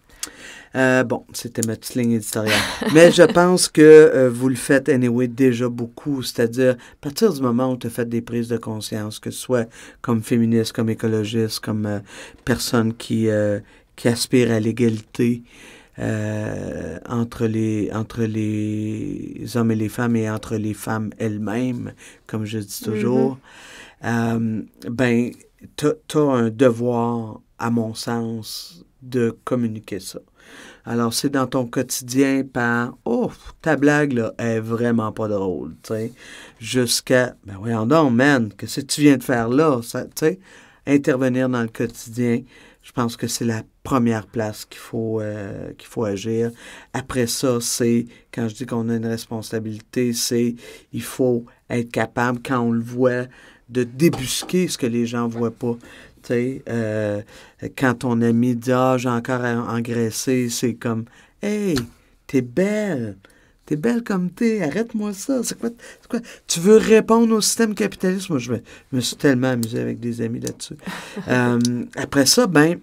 Euh, bon, c'était ma petite ligne éditoriale. Mais je pense que euh, vous le faites, anyway, déjà beaucoup. C'est-à-dire, à partir du moment où vous faites fait des prises de conscience, que ce soit comme féministe, comme écologiste, comme euh, personne qui, qui aspire à l'égalité, euh, entre, les, entre les hommes et les femmes et entre les femmes elles-mêmes, comme je dis toujours, mm-hmm. euh, ben, tu as, un devoir, à mon sens, de communiquer ça. Alors, c'est dans ton quotidien par Oh, ta blague, là, est vraiment pas drôle, tu sais. Jusqu'à Ben voyons donc, man, que ce que tu viens de faire là, tu sais. Intervenir dans le quotidien, je pense que c'est la première place qu'il faut, euh, qu'il faut agir. Après ça, c'est, quand je dis qu'on a une responsabilité, c'est il faut être capable, quand on le voit, de débusquer ce que les gens ne voient pas. Euh, quand on ami dit Ah, j'ai encore engraissé, c'est comme Hey, t'es belle! T'es belle comme t'es, arrête-moi ça. C'est quoi, quoi, Tu veux répondre au système capitaliste? Moi, je me, suis tellement amusé avec des amis là-dessus. (laughs) Euh, après ça, ben,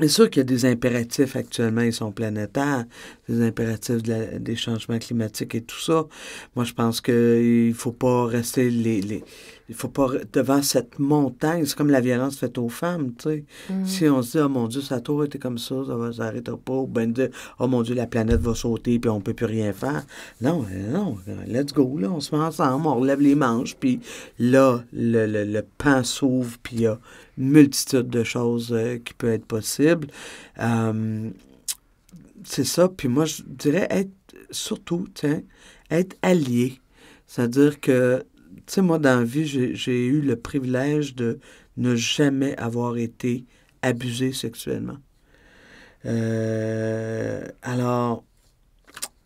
c'est sûr qu'il y a des impératifs actuellement, ils sont planétaires, des impératifs des changements climatiques et tout ça. Moi, je pense qu'il ne faut pas rester les, les, il faut pas devant cette montagne, c'est comme la violence faite aux femmes, tu sais. Mm. Si on se dit oh mon dieu, ça a était comme ça, ça va s'arrêter pas, ou ben dire oh mon dieu, la planète va sauter puis on peut plus rien faire. Non, euh, non, let's go là, on se met ensemble, on relève les manches puis là le, le, pan s'ouvre puis il y a une multitude de choses euh, qui peuvent être possibles. Hum, c'est ça, puis moi je dirais être surtout, tiens, être allié. C'est-à-dire que sais, moi, dans la vie, j'ai eu le privilège de ne jamais avoir été abusé sexuellement. Euh, alors,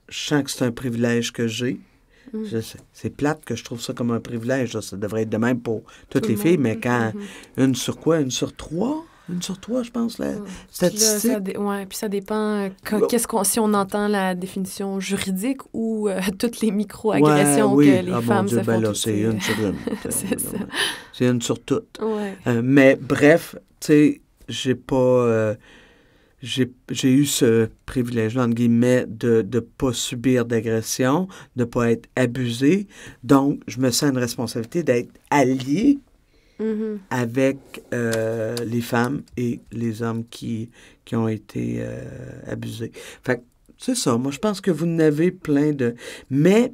je sens que c'est un privilège que j'ai. Mm. C'est plate que je trouve ça comme un privilège. Ça devrait être de même pour toutes les filles, mais hein. quand mm-hmm. une sur quoi? Une sur trois? une sur toi, je pense, la mm. statistique. puis ça dépend euh, qu'est-ce si on entend la définition juridique ou euh, (laughs) toutes les micro-agressions que les ah, femmes se ben c'est une sur une. (laughs) Ben c'est une sur toutes. Euh, mais bref, tu sais, j'ai pas. j'ai, eu ce privilège, entre guillemets, de ne pas subir d'agression, de ne pas être abusé. Donc, je me sens une responsabilité d'être allié Mm-hmm. avec euh, les femmes et les hommes qui, qui ont été euh, abusés. Fait que, c'est ça. Moi, je pense que vous n'avez plein de. Mais.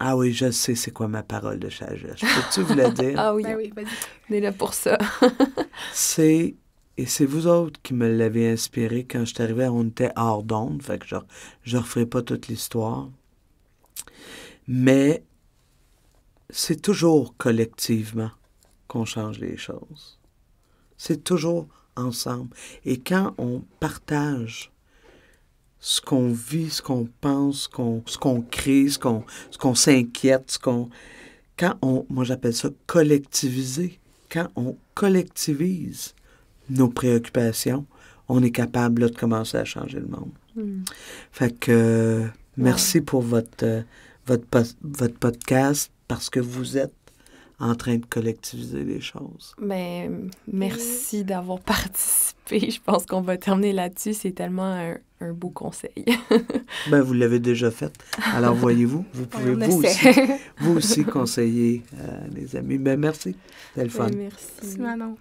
Ah oui, je sais c'est quoi ma parole de sagesse. Peux-tu vous la dire? (laughs) ah oui, ben oui, vas-y. On est là pour ça. (laughs) c'est et c'est vous autres qui me l'avez inspiré quand je suis arrivé, on était hors d'onde, fait que je, ne referai pas toute l'histoire. Mais c'est toujours collectivement qu'on change les choses. C'est toujours ensemble. Et quand on partage ce qu'on vit, ce qu'on pense, ce qu'on, ce qu'on crée, ce qu'on, ce qu'on s'inquiète, ce qu'on... Quand on... Moi, j'appelle ça collectiviser. Quand on collectivise nos préoccupations, on est capable de commencer à changer le monde. Hmm. Fait que euh, merci pour votre, euh, votre, votre podcast parce que vous êtes en train de collectiviser les choses. Mais mm. merci d'avoir (laughs) participé. Je pense qu'on va terminer là-dessus. C'est tellement un, beau conseil. (laughs) ben, vous l'avez déjà fait. Alors, voyez-vous, vous pouvez (laughs) vous aussi, conseiller les euh, amis. Mais ben, merci. C'était le fun. merci. Manon.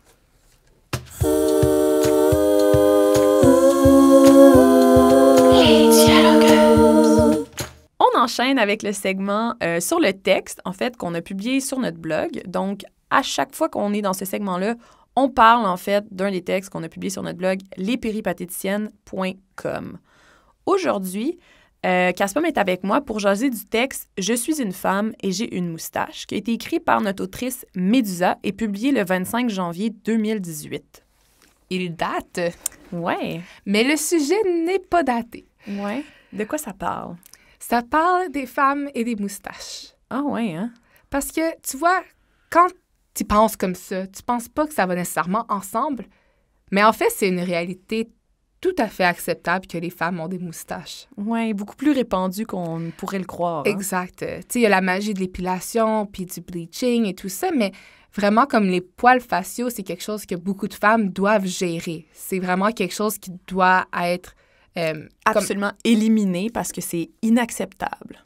enchaîne avec le segment euh, sur le texte, en fait, qu'on a publié sur notre blog. Donc, à chaque fois qu'on est dans ce segment-là, on parle en fait d'un des textes qu'on a publié sur notre blog, lespéripatéticiennes.com. Aujourd'hui, euh, est avec moi pour jaser du texte Je suis une femme et j'ai une moustache, qui a été écrit par notre autrice Médusa et publié le 25 janvier 2018. Il date. Ouais. Mais le sujet n'est pas daté. Ouais. De quoi ça parle? Ça parle des femmes et des moustaches. Ah ouais, hein? Parce que, tu vois, quand tu penses comme ça, tu penses pas que ça va nécessairement ensemble, mais en fait, c'est une réalité tout à fait acceptable que les femmes ont des moustaches. Oui, beaucoup plus répandu qu'on pourrait le croire. Hein. Exact. Euh, tu sais, il y a la magie de l'épilation, puis du bleaching et tout ça, mais vraiment, comme les poils faciaux, c'est quelque chose que beaucoup de femmes doivent gérer. C'est vraiment quelque chose qui doit être euh, Absolument éliminé parce que c'est inacceptable.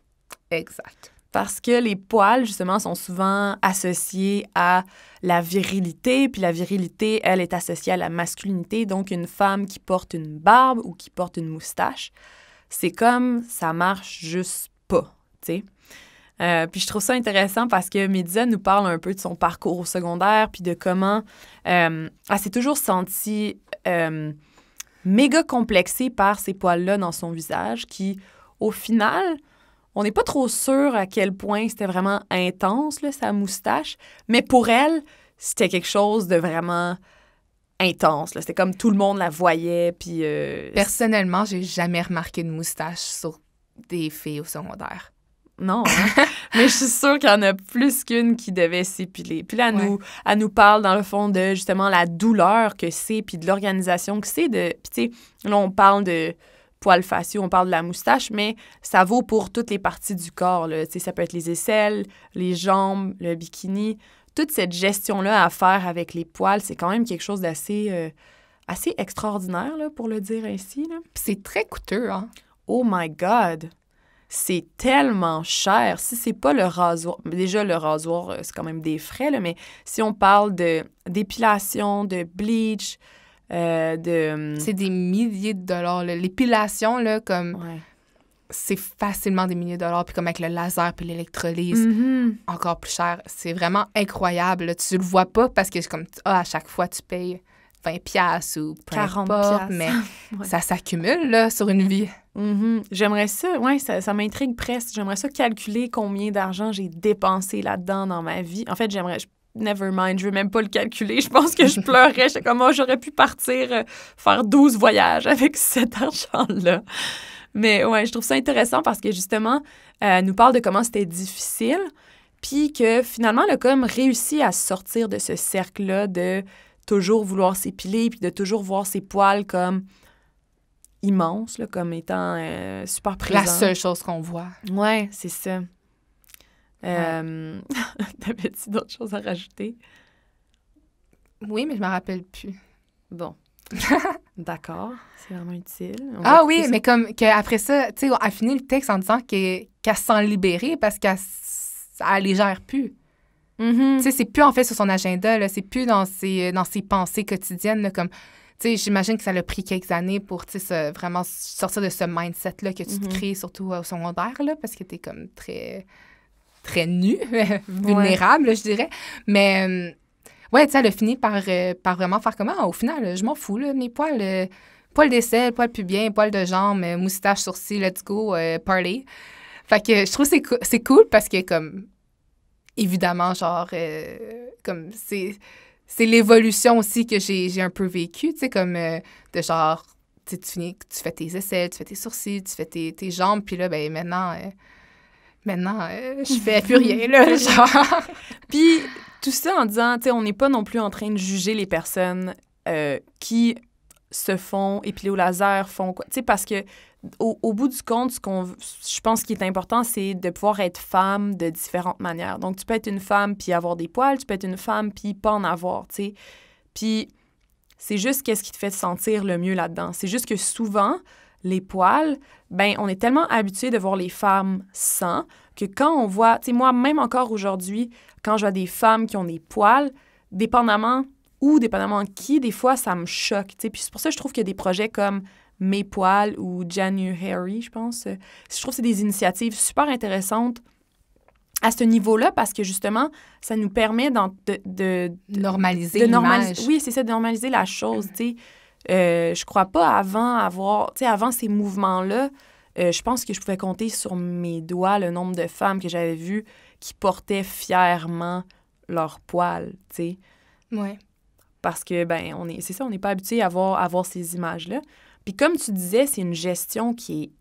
Exact. Parce que les poils, justement, sont souvent associés à la virilité, puis la virilité, elle, est associée à la masculinité. Donc, une femme qui porte une barbe ou qui porte une moustache, c'est comme ça marche juste pas, tu sais. Euh, puis je trouve ça intéressant parce que Média nous parle un peu de son parcours au secondaire, puis de comment euh, elle s'est toujours sentie euh, méga complexé par ces poils-là dans son visage qui, au final, on n'est pas trop sûr à quel point c'était vraiment intense, là, sa moustache, mais pour elle, c'était quelque chose de vraiment intense. C'était comme tout le monde la voyait. Puis, euh, Personnellement, j'ai jamais remarqué de moustache sur des filles au secondaire non, hein. (laughs) mais je suis sûre qu'il y en a plus qu'une qui devait s'épiler. Puis là, elle, nous, nous parle dans le fond de justement la douleur que c'est, puis de l'organisation que c'est. De... Puis tu sais, là, on parle de poils faciaux, on parle de la moustache, mais ça vaut pour toutes les parties du corps. Tu sais, ça peut être les aisselles, les jambes, le bikini. Toute cette gestion-là à faire avec les poils, c'est quand même quelque chose d'assez euh, assez extraordinaire, pour le dire ainsi. C'est très coûteux. Hein? Oh my God! c'est tellement cher. Si c'est pas le rasoir, déjà le rasoir, euh, c'est quand même des frais, mais si on parle de d'épilation, de bleach, euh, de. Hum, c'est des milliers de dollars. L'épilation, là, comme. C'est facilement des milliers de dollars. Puis comme avec le laser puis l'électrolyse, mm-hmm. encore plus cher. C'est vraiment incroyable. Tu le vois pas parce que comme ah, à chaque fois, tu payes 20 pièces ou peu 40 mais (laughs) ça s'accumule là sur une vie. Mm-hmm. J'aimerais ça, ouais, ça, m'intrigue presque. J'aimerais ça calculer combien d'argent j'ai dépensé là-dedans dans ma vie. En fait, j'aimerais, never mind, je veux même pas le calculer. Je pense que je (laughs) pleurais. Je comme, comment oh, j'aurais pu partir euh, faire 12 voyages avec (laughs) cet argent-là. Mais ouais, je trouve ça intéressant parce que justement, euh, nous parle de comment c'était difficile, puis que finalement, le a comme réussi à sortir de ce cercle-là de toujours vouloir s'épiler, puis de toujours voir ses poils comme immenses, comme étant euh, super présents. La seule chose qu'on voit. Ouais, c'est ça. Euh, (laughs) t'avais-tu d'autres choses à rajouter? Oui, mais je me rappelle plus. Bon. (laughs) D'accord, c'est vraiment utile. ah oui, mais comme qu'après ça, tu sais, a fini le texte en disant qu'elle s'en se parce qu'elle les gère plus. Mm-hmm. C'est plus en fait sur son agenda, c'est plus dans ses, euh, dans ses pensées quotidiennes. comme J'imagine que ça l'a pris quelques années pour vraiment sortir de ce mindset-là que tu te mm-hmm. crées, surtout au secondaire, là, parce que tu comme très, très nu, (laughs) vulnérable, je dirais. Mais euh, ouais, elle a fini par, euh, par vraiment faire comment? Ah, au final, je m'en fous, mes poils. poils d'aisselle, poils pubiens, poils de jambes, euh, moustache, sourcils, let's go, party. Fait que je trouve c'est c'est cool parce que comme évidemment, genre, euh, comme c'est, c'est l'évolution aussi que j'ai, j'ai un peu vécu tu sais, comme euh, de genre, tu finis, tu fais tes aisselles, tu fais tes sourcils, tu fais tes, tes jambes, puis là, ben maintenant, euh, maintenant, je (laughs) fais plus rien, là, (laughs) genre. puis tout ça en disant, tu sais, on n'est pas non plus en train de juger les personnes qui se font épiler au laser, font quoi. Tu sais, parce que au, bout du compte, ce qu'on, je pense qu'il est important, c'est de pouvoir être femme de différentes manières. Donc, tu peux être une femme puis avoir des poils, tu peux être une femme puis pas en avoir, tu sais. Puis, c'est juste qu'est-ce qui te fait sentir le mieux là-dedans. C'est juste que souvent, les poils, ben on est tellement habitué de voir les femmes sans que quand on voit, tu sais, moi, même encore aujourd'hui, quand je vois des femmes qui ont des poils, dépendamment ou dépendamment de qui, des fois, ça me choque. Puis c'est pour ça que je trouve qu'il y a des projets comme Mes Poils ou January, je pense. Euh, je trouve que c'est des initiatives super intéressantes à ce niveau-là parce que justement, ça nous permet de, de, normaliser de normalis Oui, c'est ça, de normaliser la chose. Je euh, ne je crois pas avant avoir, avant ces mouvements-là, euh, je pense que je pouvais compter sur mes doigts le nombre de femmes que j'avais vues qui portaient fièrement leurs poils, tu sais. Ouais parce que, ben, on est, c'est ça, on n'est pas habitué à voir, à voir ces images-là. Puis comme tu disais, c'est une gestion qui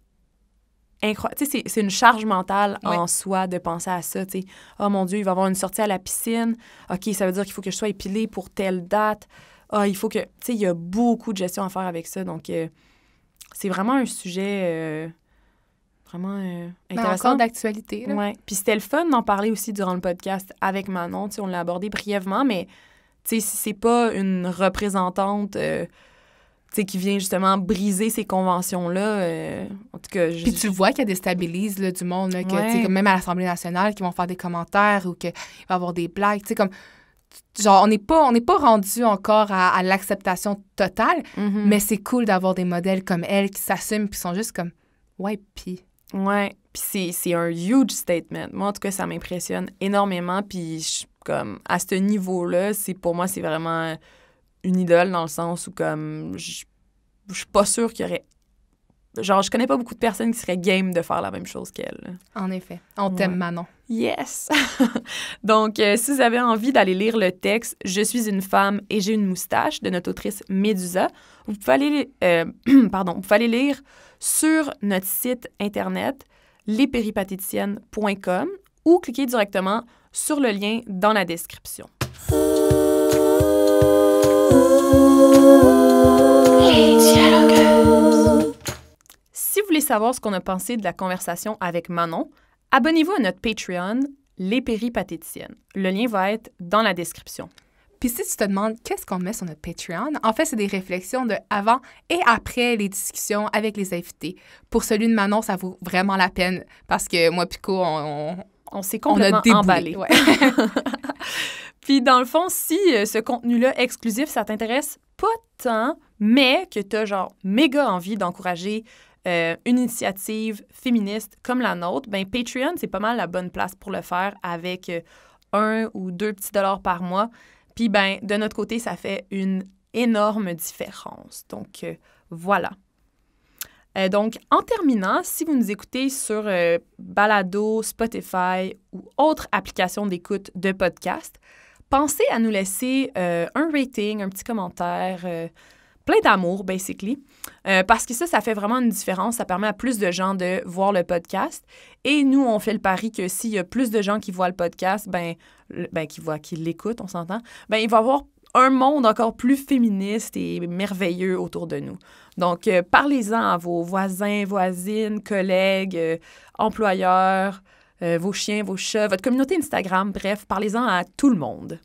est incroyable. C'est, c'est une charge mentale en soi de penser à ça. tu sais. « Oh mon Dieu, il va y avoir une sortie à la piscine. OK, ça veut dire qu'il faut que je sois épilée pour telle date. Ah, il faut que. Tu sais, il y a beaucoup de gestion à faire avec ça. Donc, euh, c'est vraiment un sujet euh, vraiment euh, ben, intéressant. d'actualité. Oui. Puis c'était le fun d'en parler aussi durant le podcast avec Manon. Tu sais, on l'a abordé brièvement, mais si c'est pas une représentante euh, qui vient justement briser ces conventions-là, euh, en tout cas... Puis tu le vois qu'elle déstabilise là, du monde, comme même à l'Assemblée nationale, qui vont faire des commentaires ou qu'il va y avoir des blagues, tu sais, comme... Genre, on n'est pas, on pas rendu encore à, l'acceptation totale, mhm. mais c'est cool d'avoir des modèles comme elle qui s'assument puis sont juste comme « ouais, pis ». Ouais, puis c'est un huge statement. Moi, en tout cas, ça m'impressionne énormément, puis je comme, à ce niveau-là, c'est pour moi, c'est vraiment une idole dans le sens où, comme, je suis pas sûre qu'il y aurait genre, je connais pas beaucoup de personnes qui seraient game de faire la même chose qu'elle. En effet. On t'aime, Manon. Yes! (laughs) Donc, euh, si vous avez envie d'aller lire le texte Je suis une femme et j'ai une moustache de notre autrice Médusa, vous pouvez aller, euh, (clears throat) pardon, vous lire sur notre site internet lespéripatéticiennes.com ou cliquer directement sur le lien dans la description. Si vous voulez savoir ce qu'on a pensé de la conversation avec Manon, abonnez-vous à notre Patreon, Les Péripatéticiennes. Le lien va être dans la description. Puis si tu te demandes qu'est-ce qu'on met sur notre Patreon, en fait, c'est des réflexions de avant et après les discussions avec les invités. Pour celui de Manon, ça vaut vraiment la peine parce que moi, Pico, on on s'est complètement emballé. (laughs) Puis dans le fond, si euh, ce contenu-là exclusif, ça t'intéresse pas tant, mais que tu as genre méga envie d'encourager euh, une initiative féministe comme la nôtre, ben Patreon, c'est pas mal la bonne place pour le faire avec euh, un ou deux petits dollars par mois. Puis ben de notre côté, ça fait une énorme différence. Donc voilà. Euh, donc, en terminant, si vous nous écoutez sur euh, Balado, Spotify ou autre application d'écoute de podcast, pensez à nous laisser euh, un rating, un petit commentaire, plein d'amour, basically, parce que ça, ça fait vraiment une différence. Ça permet à plus de gens de voir le podcast. Et nous, on fait le pari que s'il y a plus de gens qui voient le podcast, ben, ben qui voit, qui l'écoutent, on s'entend, ben, il va y avoir un monde encore plus féministe et merveilleux autour de nous. Donc, euh, parlez-en à vos voisins, voisines, collègues, euh, employeurs, euh, vos chiens, vos chats, votre communauté Instagram, bref, parlez-en à tout le monde.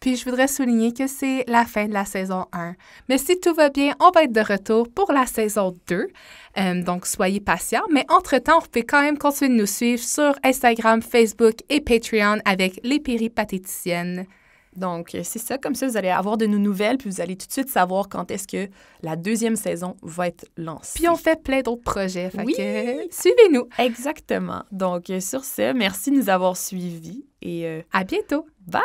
Puis je voudrais souligner que c'est la fin de la saison 1. Mais si tout va bien, on va être de retour pour la saison 2. donc soyez patients. Mais entre-temps, vous pouvez quand même continuer de nous suivre sur Instagram, Facebook et Patreon avec les péripatéticiennes. Donc, c'est ça, comme ça, vous allez avoir de nos nouvelles, puis vous allez tout de suite savoir quand est-ce que la deuxième saison va être lancée. Puis on fait plein d'autres projets, suivez-nous. Exactement. Donc, sur ce, merci de nous avoir suivis et à bientôt. Bye!